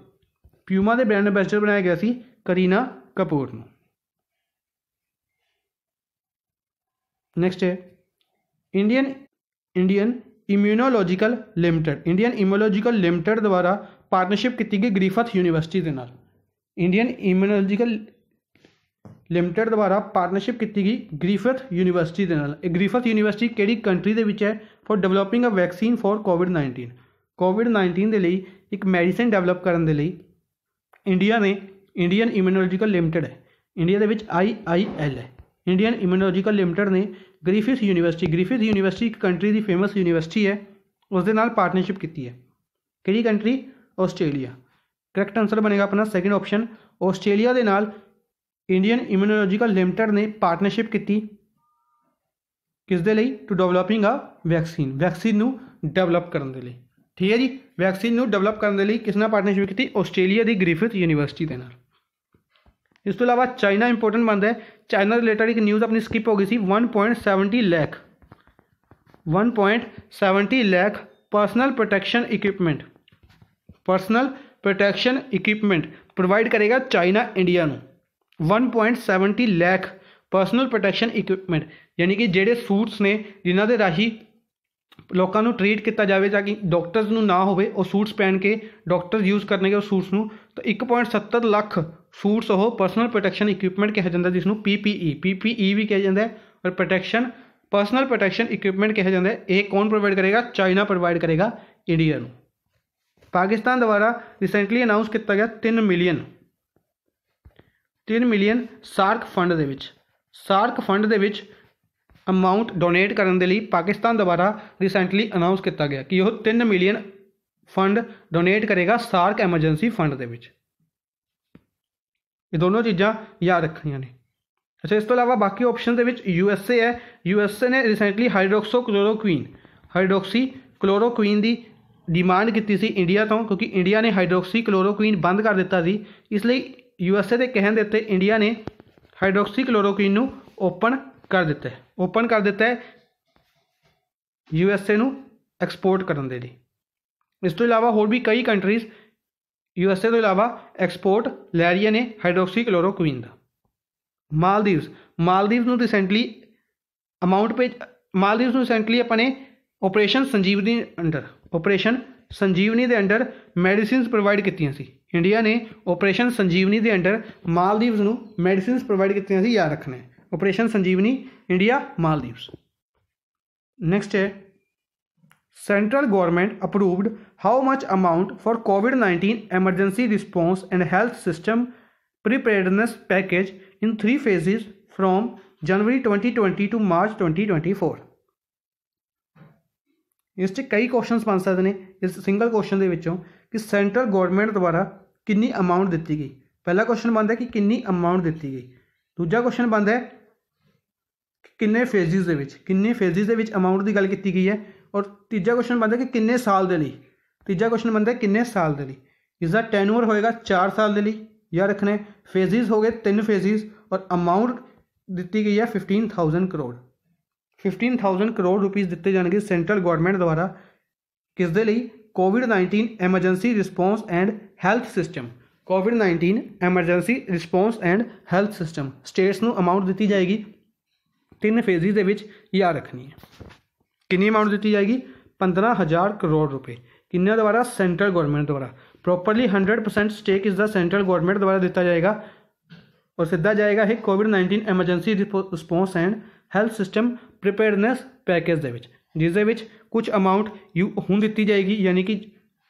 ਪਿਊਮਾ ਦੇ ਬ੍ਰਾਂਡ ਐਂਬੈਸਡਰ ਬਣਾਇਆ ਗਿਆ ਸੀ ਕਰੀਨਾ ਕਪੂਰ ਨੂੰ नेक्स्ट है Indian Indian immunological limited Indian immunological limited द्वारा पार्टनरशिप की गई ग्रीफथ यूनिवर्सिटी के न इंडियन इम्यूनोलॉजिकल लिमिटेड द्वारा पार्टनरशिप की गई ग्रीफथ यूनिवर्सिटी के नाल ग्रीफथ यूनिवर्सिटी केड़ी कंट्री के है for developing a vaccine for COVID nineteen COVID nineteen के लिए एक मेडिसिन डेवलप करने के लिए इंडिया ने इंडियन इम्यूनोलॉजिकल लिमिटेड है इंडिया के आई आई एल है ਇੰਡੀਅਨ ਇਮਿਊਨੋਲੋਜੀਕਲ ਲਿਮਟਿਡ ਨੇ ਗ੍ਰੀਫਿਥ ਯੂਨੀਵਰਸਿਟੀ ਗ੍ਰੀਫਿਥ ਯੂਨੀਵਰਸਿਟੀ ਇੱਕ ਕੰਟਰੀ ਦੀ ਫੇਮਸ ਯੂਨੀਵਰਸਿਟੀ ਹੈ ਉਸ ਦੇ ਨਾਲ ਪਾਰਟਨਰਸ਼ਿਪ ਕੀਤੀ ਹੈ ਕਿਹੜੀ ਕੰਟਰੀ ਆਸਟ੍ਰੇਲੀਆ ਕਰੈਕਟ ਆਨਸਰ ਬਣੇਗਾ ਆਪਣਾ ਸੈਕੰਡ ਆਪਸ਼ਨ ਆਸਟ੍ਰੇਲੀਆ ਦੇ ਨਾਲ ਇੰਡੀਅਨ ਇਮਿਊਨੋਲੋਜੀਕਲ ਲਿਮਟਿਡ ਨੇ ਪਾਰਟਨਰਸ਼ਿਪ ਕੀਤੀ ਕਿਸ ਦੇ ਲਈ to developing a vaccine vaccine ਨੂੰ ਡਿਵੈਲਪ ਕਰਨ ਦੇ ਲਈ ਠੀਕ ਹੈ ਜੀ ਵੈਕਸੀਨ ਨੂੰ ਡਿਵੈਲਪ ਕਰਨ ਦੇ ਲਈ ਕਿਸ ਨਾਲ ਪਾਰਟਨਰਸ਼ਿਪ ਕੀਤੀ ਆਸਟ੍ਰੇਲੀਆ ਦੀ ਗ੍ਰਿਫਿਥ ਯੂਨੀਵਰਸਿਟੀ ਦੇ ਨਾਲ ਇਸ ਤੋਂ ਇਲਾਵਾ ਚਾਈਨਾ ਇੰਪੋਰਟੈਂਟ ਬੰਦ ਹੈ ਚਾਈਨਾ ਰਿਲੇਟਡ ਇੱਕ ਨਿਊਜ਼ ਆਪਣੀ ਸਕਿਪ ਹੋ ਗਈ ਸੀ 1.70 lakh 1.70 lakh personal protection equipment personal protection equipment provide ਕਰੇਗਾ ਚਾਈਨਾ ਇੰਡੀਆ ਨੂੰ 1.70 ਲੱਖ ਪਰਸਨਲ ਪ੍ਰੋਟੈਕਸ਼ਨ ਇਕਵਿਪਮੈਂਟ ਯਾਨੀ ਕਿ ਜਿਹੜੇ ਸੂਟਸ ਨੇ ਜਿਨ੍ਹਾਂ ਦੇ ਰਾਹੀਂ ਲੋਕਾਂ ਨੂੰ ਟ੍ਰੀਟ ਕੀਤਾ ਜਾਵੇ ਤਾਂ ਕਿ ਡਾਕਟਰਸ ਨੂੰ ਨਾ ਹੋਵੇ ਉਹ ਸੂਟਸ ਪਹਿਨ ਕੇ ਡਾਕਟਰ ਯੂਜ਼ ਕਰਨਗੇ ਉਹ ਸੂਟਸ ਨੂੰ ਤਾਂ 1.70 ਲੱਖ ਸੂਟਸ ਉਹ ਪਰਸਨਲ ਪ੍ਰੋਟੈਕਸ਼ਨ ਇਕਵਿਪਮੈਂਟ ਕਿਹਾ ਜਾਂਦਾ ਜਿਸ ਨੂੰ PPE PPE ਵੀ ਕਿਹਾ ਜਾਂਦਾ ਹੈ ਔਰ ਪ੍ਰੋਟੈਕਸ਼ਨ ਪਰਸਨਲ ਪ੍ਰੋਟੈਕਸ਼ਨ ਇਕਵਿਪਮੈਂਟ ਕਿਹਾ ਜਾਂਦਾ ਹੈ ਇਹ ਕੌਣ ਪ੍ਰੋਵਾਈਡ ਕਰੇਗਾ ਚਾਈਨਾ ਪ੍ਰੋਵਾਈਡ ਕਰੇਗਾ ਇੰਡੀਆ ਨੂੰ ਪਾਕਿਸਤਾਨ ਦੁਆਰਾ ਰੀਸੈਂਟਲੀ ਅਨਾਉਂਸ ਕੀਤਾ ਗਿਆ 3 ਮਿਲੀਅਨ 3 ਮਿਲੀਅਨ ਸਾਰਕ ਫੰਡ ਦੇ ਵਿੱਚ ਸਾਰਕ ਫੰਡ ਦੇ ਵਿੱਚ ਅਮਾਉਂਟ ਡੋਨੇਟ ਕਰਨ ਦੇ ਲਈ ਪਾਕਿਸਤਾਨ ਦੁਆਰਾ ਰੀਸੈਂਟਲੀ ਅਨਾਉਂਸ ਕੀਤਾ ਗਿਆ ਕਿ ਉਹ 3 ਮਿਲੀਅਨ ਫੰਡ ਡੋਨੇਟ ਕਰੇਗਾ ਸਾਰਕ ਐਮਰਜੈਂਸੀ ਫੰਡ ਦੇ ਵਿੱਚ ਇਹ ਦੋਨੋਂ ਚੀਜ਼ਾਂ ਯਾਦ ਰੱਖਣੀਆਂ ਨੇ ਅੱਛਾ ਇਸ ਤੋਂ ਇਲਾਵਾ ਬਾਕੀ ਆਪਸ਼ਨ ਦੇ ਵਿੱਚ ਯੂ ਐਸ ਏ ਹੈ ਯੂ ਐਸ ਏ ਨੇ recently hydroxychloroquine hydroxychloroquine ਦੀ ਡਿਮਾਂਡ ਕੀਤੀ ਸੀ ਇੰਡੀਆ ਤੋਂ ਕਿਉਂਕਿ ਇੰਡੀਆ ਨੇ ਹਾਈਡਰੋਕਸੀ ਕਲੋਰੋਕੁਇਨ ਬੰਦ ਕਰ ਦਿੱਤਾ ਸੀ ਇਸ ਲਈ ਯੂ ਐਸ ਏ ਦੇ ਕਹਿਣ ਦੇ ਉੱਤੇ ਇੰਡੀਆ ਨੇ ਹਾਈਡਰੋਕਸੀ ਕਲੋਰੋਕੁਇਨ ਨੂੰ ਓਪਨ ਕਰ ਦਿੱਤਾ ਹੈ ਓਪਨ ਕਰ ਦਿੱਤਾ ਹੈ ਯੂ ਐਸ ਏ ਨੂੰ ਐਕਸਪੋਰਟ ਕਰਨ ਦੇ ਲਈ ਇਸ ਤੋਂ ਇਲਾਵਾ ਹੋਰ ਵੀ ਕਈ ਕੰਟਰੀਜ਼ ਯੂ ਯੂਐਸਏ ਤੋਂ ਇਲਾਵਾ ਐਕਸਪੋਰਟ ਲੈ ਰਹੀਆਂ ਨੇ ਹਾਈਡਰੋਕਸੀ ਕਲੋਰੋਕੁਇਨ ਦਾ ਮਾਲਦੀਵਸ ਮਾਲਦੀਵਸ ਨੂੰ ਰੀਸੈਂਟਲੀ ਅਮਾਉਂਟ ਪੇ ਮਾਲਦੀਵਸ ਨੂੰ ਰੀਸੈਂਟਲੀ ਆਪਾਂ ਨੇ operation Sanjeevani under operation Sanjeevani ਦੇ ਅੰਡਰ ਮੈਡੀਸਿਨਸ ਪ੍ਰੋਵਾਈਡ ਕੀਤੀਆਂ ਸੀ ਇੰਡੀਆ ਨੇ ਆਪਰੇਸ਼ਨ ਸੰਜੀਵਨੀ ਦੇ ਅੰਡਰ ਮਾਲਦੀਵਸ ਨੂੰ ਮੈਡੀਸਿਨਸ ਪ੍ਰੋਵਾਈਡ ਕੀਤੀਆਂ ਸੀ ਯਾਦ ਰੱਖਣਾ operation Sanjeevani India Maldives next ਹੈ Central government approved how much amount for COVID-19 emergency response and health system preparedness package in three phases from January 2020 to March 2024 ਇਸ ਤੇ ਕਈ ਕੁਐਸਚਨਸ ਬਣ ਸਕਦੇ ਨੇ ਇਸ ਸਿੰਗਲ ਕੁਐਸਚਨ ਦੇ ਵਿੱਚੋਂ ਕਿ ਸੈਂਟਰਲ ਗਵਰਨਮੈਂਟ ਦੁਆਰਾ ਕਿੰਨੀ ਅਮਾਉਂਟ ਦਿੱਤੀ ਗਈ ਪਹਿਲਾ ਕੁਐਸਚਨ ਬਣਦਾ ਕਿ ਕਿੰਨੀ ਅਮਾਉਂਟ ਦਿੱਤੀ ਗਈ ਦੂਜਾ ਕੁਐਸਚਨ ਬਣਦਾ ਕਿ ਕਿੰਨੇ ਫੇਜ਼ਿਸ ਦੇ ਵਿੱਚ ਕਿੰਨੇ ਫੇਜ਼ਿਸ ਦੇ ਵਿੱਚ ਅਮਾਉਂਟ ਦੀ ਗੱਲ ਕੀਤੀ ਗਈ ਹੈ ਔਰ ਤੀਜਾ ਕੁਐਸਚਨ ਬਣਦਾ ਕਿ ਕਿੰਨੇ ਸਾਲ ਦੇ ਲਈ ਤੀਜਾ ਕੁਐਸਚਨ ਬਣਦਾ ਕਿੰਨੇ ਸਾਲ ਦੇ ਲਈ ਇਸ ਦਾ ਟੈਨਿਓਰ ਹੋਏਗਾ 4 ਸਾਲ ਦੇ ਲਈ ਯਾਦ ਰੱਖਣਾ ਫੇਜ਼ਿਸ ਹੋ ਗਏ ਤਿੰਨ ਫੇਜ਼ਿਸ ਔਰ ਅਮਾਉਂਟ ਦਿੱਤੀ ਗਈ ਹੈ 15000 ਕਰੋੜ 15000 ਕਰੋੜ ਰੁਪਏ ਦਿੱਤੇ ਜਾਣਗੇ ਸੈਂਟਰਲ ਗਵਰਨਮੈਂਟ ਦੁਆਰਾ ਕਿਸ ਦੇ ਲਈ ਕੋਵਿਡ-19 emergency response and health system COVID-19 emergency response and health system status ਨੂੰ ਅਮਾਉਂਟ ਦਿੱਤੀ ਜਾਏਗੀ ਤਿੰਨ ਫੇਜ਼ਿਸ ਦੇ ਵਿੱਚ ਯਾਦ ਰੱਖਣੀ ਹੈ ਕਿੰਨੀ ਅਮਾਉਂਟ ਦਿੱਤੀ ਜਾਏਗੀ 15000 ਕਰੋੜ ਰੁਪਏ ਕਿੰਨੇ ਦੁਆਰਾ ਸੈਂਟਰਲ ਗਵਰਨਮੈਂਟ ਦੁਆਰਾ ਪ੍ਰੋਪਰਲੀ 100% ਸਟੇਕ ਇਸ ਦਾ ਸੈਂਟਰਲ ਗਵਰਨਮੈਂਟ ਦੁਆਰਾ ਦਿੱਤਾ ਜਾਏਗਾ ਔਰ ਸਿੱਧਾ ਜਾਏਗਾ ਇਹ ਕੋਵਿਡ-19 emergency response and health system preparedness package ਦੇ ਵਿੱਚ ਜਿਸ ਦੇ ਵਿੱਚ ਕੁਝ ਅਮਾਉਂਟ ਯੂ ਹੁਣ ਦਿੱਤੀ ਜਾਏਗੀ ਯਾਨੀ ਕਿ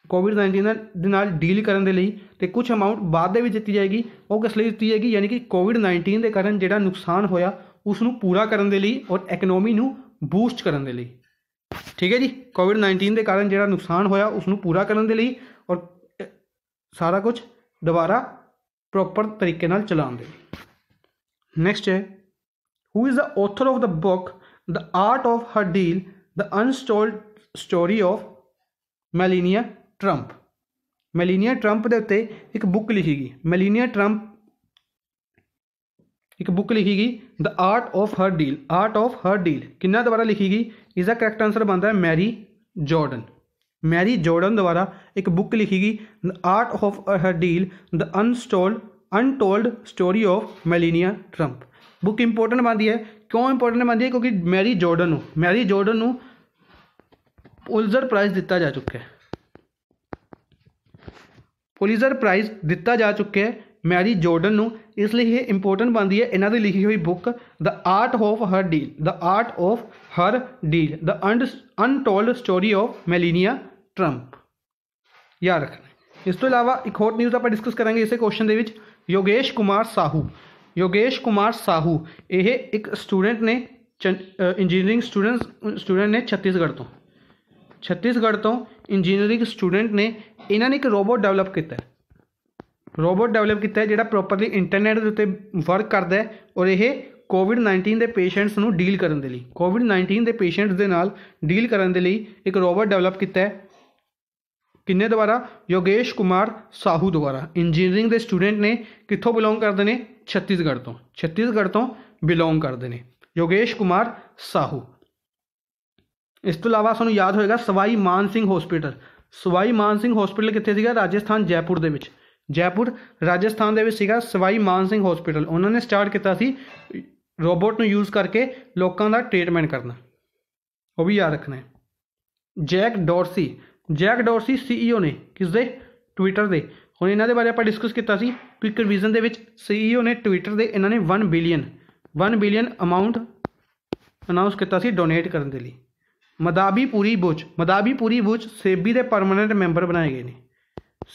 ਕੋਵਿਡ-19 ਦੇ ਨਾਲ ਡੀਲ ਕਰਨ ਦੇ ਲਈ ਤੇ ਕੁਝ ਅਮਾਉਂਟ ਬਾਅਦ ਦੇ ਵਿੱਚ ਦਿੱਤੀ ਜਾਏਗੀ ਉਹ ਕਿਸ ਲਈ ਦਿੱਤੀ ਜਾਏਗੀ ਯਾਨੀ ਕਿ ਕੋਵਿਡ-19 ਦੇ ਕਾਰਨ ਜਿਹੜਾ ਨੁਕਸਾਨ ਹੋਇਆ ਉਸ ਨੂੰ ਪੂਰਾ ਕਰਨ ਦੇ ਲਈ ਔਰ ਇਕਨੋਮੀ ਨੂੰ ਬੂਸਟ ਕਰਨ ਦੇ ਲਈ ਠੀਕ ਹੈ ਜੀ ਕੋਵਿਡ 19 ਦੇ ਕਾਰਨ ਜਿਹੜਾ ਨੁਕਸਾਨ ਹੋਇਆ ਉਸ ਨੂੰ ਪੂਰਾ ਕਰਨ ਦੇ ਲਈ ਔਰ ਸਾਰਾ ਕੁਝ ਦੁਬਾਰਾ ਪ੍ਰੋਪਰ ਤਰੀਕੇ ਨਾਲ ਚਲਾਉਣ ਦੇ ਨੈਕਸਟ ਹੈ who is the author of the book the art of her deal the unstold story of melania trump melania trump ਦੇ ਉੱਤੇ ਇੱਕ ਬੁੱਕ ਲਿਖੀ ਗਈ melania trump ਇੱਕ ਬੁੱਕ ਲਿਖੀ ਗਈ the art of her deal art of her deal ਕਿੰਨਾ ਦੁਬਾਰਾ ਲਿਖੀ ਗਈ ਇਸ ਦਾ ਕਰੈਕਟ ਆਨਸਰ ਬਣਦਾ ਹੈ ਮੈਰੀ ਜਾਰਡਨ ਮੈਰੀ ਜਾਰਡਨ ਦੁਆਰਾ ਇੱਕ ਬੁੱਕ ਲਿਖੀ ਗਈ art of her deal the unstold untold story of Melania Trump book important ਬਣਦੀ ਹੈ ਕਿਉਂ ਇੰਪੋਰਟੈਂਟ ਬਣਦੀ ਹੈ ਕਿਉਂਕਿ ਮੈਰੀ ਜਾਰਡਨ ਨੂੰ ਮੈਰੀ ਜਾਰਡਨ ਨੂੰ ਪੁਲਿਜ਼ਰ ਪ੍ਰਾਈਜ਼ ਦਿੱਤਾ ਜਾ ਚੁੱਕਾ ਹੈ ਪੁਲਿਜ਼ਰ ਪ੍ਰਾਈਜ਼ ਦਿੱਤਾ ਜਾ ਚੁੱਕਾ ਹੈ ਮੈਰੀ ਜਾਰਡਨ ਨੂੰ ਇਸ ਲਈ ਇਹ ਇੰਪੋਰਟੈਂਟ ਬਣਦੀ ਹੈ ਇਹਨਾਂ ਦੀ ਲਿਖੀ ਹੋਈ book the art of her deal the art of her deal the untold story of Melania Trump ਯਾਦ ਰੱਖਣਾ ਇਸ ਤੋਂ ਇਲਾਵਾ ਇੱਕ ਹੋਰ ਨਿਊਜ਼ ਆਪਾਂ ਡਿਸਕਸ ਕਰਾਂਗੇ ਇਸੇ ਕੁਐਸਚਨ ਦੇ ਵਿੱਚ ਯੋਗੇਸ਼ ਕੁਮਾਰ ਸਾਹੂ ਯੋਗੇਸ਼ ਕੁਮਾਰ ਸਾਹੂ ਇਹ ਇੱਕ ਸਟੂਡੈਂਟ ਨੇ ਇੰਜੀਨੀਅਰਿੰਗ ਸਟੂਡੈਂਟ ਸਟੂਡੈਂਟ ਨੇ ਛੱਤੀਸਗੜ੍ਹ ਤੋਂ ਛੱਤੀਸਗੜ੍ਹ ਤੋਂ ਇੰਜੀਨੀਅਰਿੰਗ ਸਟੂਡੈਂਟ ਨੇ ਇਹਨਾਂ ਨੇ ਇੱਕ ਰੋਬੋਟ ਡਿਵੈਲਪ ਕੀਤਾ ਰੋਬੋਟ ਡਿਵੈਲਪ ਕੀਤਾ ਹੈ ਜਿਹੜਾ ਪ੍ਰੋਪਰਲੀ ਇੰਟਰਨੈਟ ਦੇ ਉੱਤੇ ਵਰਕ ਕਰਦਾ ਹੈ ਔਰ ਇਹ ਕੋਵਿਡ-19 ਦੇ ਪੇਸ਼ੈਂਟਸ ਨੂੰ ਡੀਲ ਕਰਨ ਦੇ ਲਈ ਕੋਵਿਡ-19 ਦੇ ਪੇਸ਼ੈਂਟਸ ਦੇ ਨਾਲ ਡੀਲ ਕਰਨ ਦੇ ਲਈ ਇੱਕ ਰੋਬੋਟ ਡਿਵੈਲਪ ਕੀਤਾ ਹੈ ਕਿੰਨੇ ਦੁਆਰਾ ਯੋਗੇਸ਼ ਕੁਮਾਰ ਸਾਹੂ ਦੁਆਰਾ ਇੰਜੀਨੀਅਰਿੰਗ ਦੇ ਸਟੂਡੈਂਟ ਨੇ ਕਿੱਥੋਂ ਬਿਲੋਂਗ ਕਰਦੇ ਨੇ ਛੱਤੀਸਗੜ੍ਹ ਤੋਂ ਛੱਤੀਸਗੜ੍ਹ ਤੋਂ ਬਿਲੋਂਗ ਕਰਦੇ ਨੇ ਯੋਗੇਸ਼ ਕੁਮਾਰ ਸਾਹੂ ਇਸ ਤੋਂ ਇਲਾਵਾ ਤੁਹਾਨੂੰ ਯਾਦ ਹੋਏਗਾ ਸਵਾਈ ਮਾਨ ਸਿੰਘ ਹਸਪੀਟਲ ਸਵਾਈ ਮਾਨ ਸਿੰਘ ਹਸਪੀਟਲ ਕਿੱਥੇ ਸੀਗਾ ਰਾਜਸਥਾਨ ਜੈਪੁਰ ਦੇ ਵਿੱਚ ਜੈਪੁਰ ਰਾਜਸਥਾਨ ਦੇ ਵਿੱਚ ਸੀਗਾ ਸਵਾਈ ਮਾਨ ਸਿੰਘ ਹਸਪੀਟਲ ਉਹਨਾਂ ਨੇ ਸਟਾਰਟ ਕੀਤਾ ਸੀ ਰੋਬੋਟ ਨੂੰ ਯੂਜ਼ ਕਰਕੇ ਲੋਕਾਂ ਦਾ ਟ੍ਰੀਟਮੈਂਟ ਕਰਨਾ ਉਹ ਵੀ ਯਾਦ ਰੱਖਣਾ ਹੈ Jack Dorsey Jack Dorsey CEO e ਨੇ ਕਿਸ ਦੇ ਟਵਿੱਟਰ ਦੇ ਹੁਣ ਇਹਨਾਂ ਦੇ ਬਾਰੇ ਆਪਾਂ ਡਿਸਕਸ ਕੀਤਾ ਸੀ ਕੁਇਕ ਰਿਵੀਜ਼ਨ ਦੇ ਵਿੱਚ ਸੀਈਓ e ਨੇ ਟਵਿੱਟਰ ਦੇ ਇਹਨਾਂ ਨੇ 1 ਬਿਲੀਅਨ 1 ਬਿਲੀਅਨ ਅਮਾਉਂਟ ਅਨਾਉਂਸ ਕੀਤਾ ਸੀ ਡੋਨੇਟ ਕਰਨ ਦੇ ਲਈ ਮਦਾਬੀ ਪੂਰੀ ਬੁਚ ਮਦਾਬੀ ਪੂਰੀ ਬੁਚ ਸੇਬੀ ਦੇ ਪਰਮਨੈਂਟ ਮੈਂਬਰ ਬਣਾਏ ਗਏ ਨੇ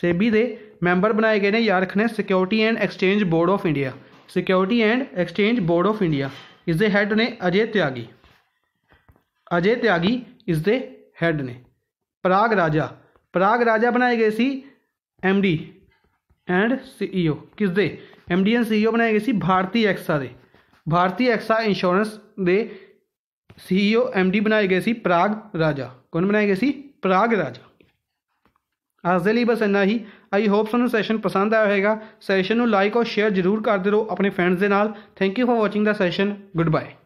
ਸੇਬੀ ਦੇ मेंबर बनाए गए ने याद रखने security and exchange board of India security and exchange board of India इस दे हेड ने अजय त्यागी अजय त्यागी इस दे हेड ने प्राग राजा प्राग राजा बनाए गए सी एम डी एंड सीईओ किस दे एम डी एंड सीईओ बनाए गए सी भारती एक्सा दे भारती एक्सा इंश्योरेंस दे सीईओ डी e बनाए गए सी प्राग राजा कौन बनाए गए सी प्राग राजा ਅੱਜ ਦੇ ਲਈ ਬਸ ਇੰਨਾ ਹੀ ਆਈ ਹੋਪ ਤੁਹਾਨੂੰ ਸੈਸ਼ਨ ਪਸੰਦ ਆਇਆ ਹੋਵੇਗਾ ਸੈਸ਼ਨ ਨੂੰ ਲਾਈਕ ਔਰ ਸ਼ੇਅਰ ਜ਼ਰੂਰ ਕਰਦੇ ਰਹੋ ਆਪਣੇ ਫਰੈਂਡਸ ਦੇ ਨਾਲ thank you for watching the session good bye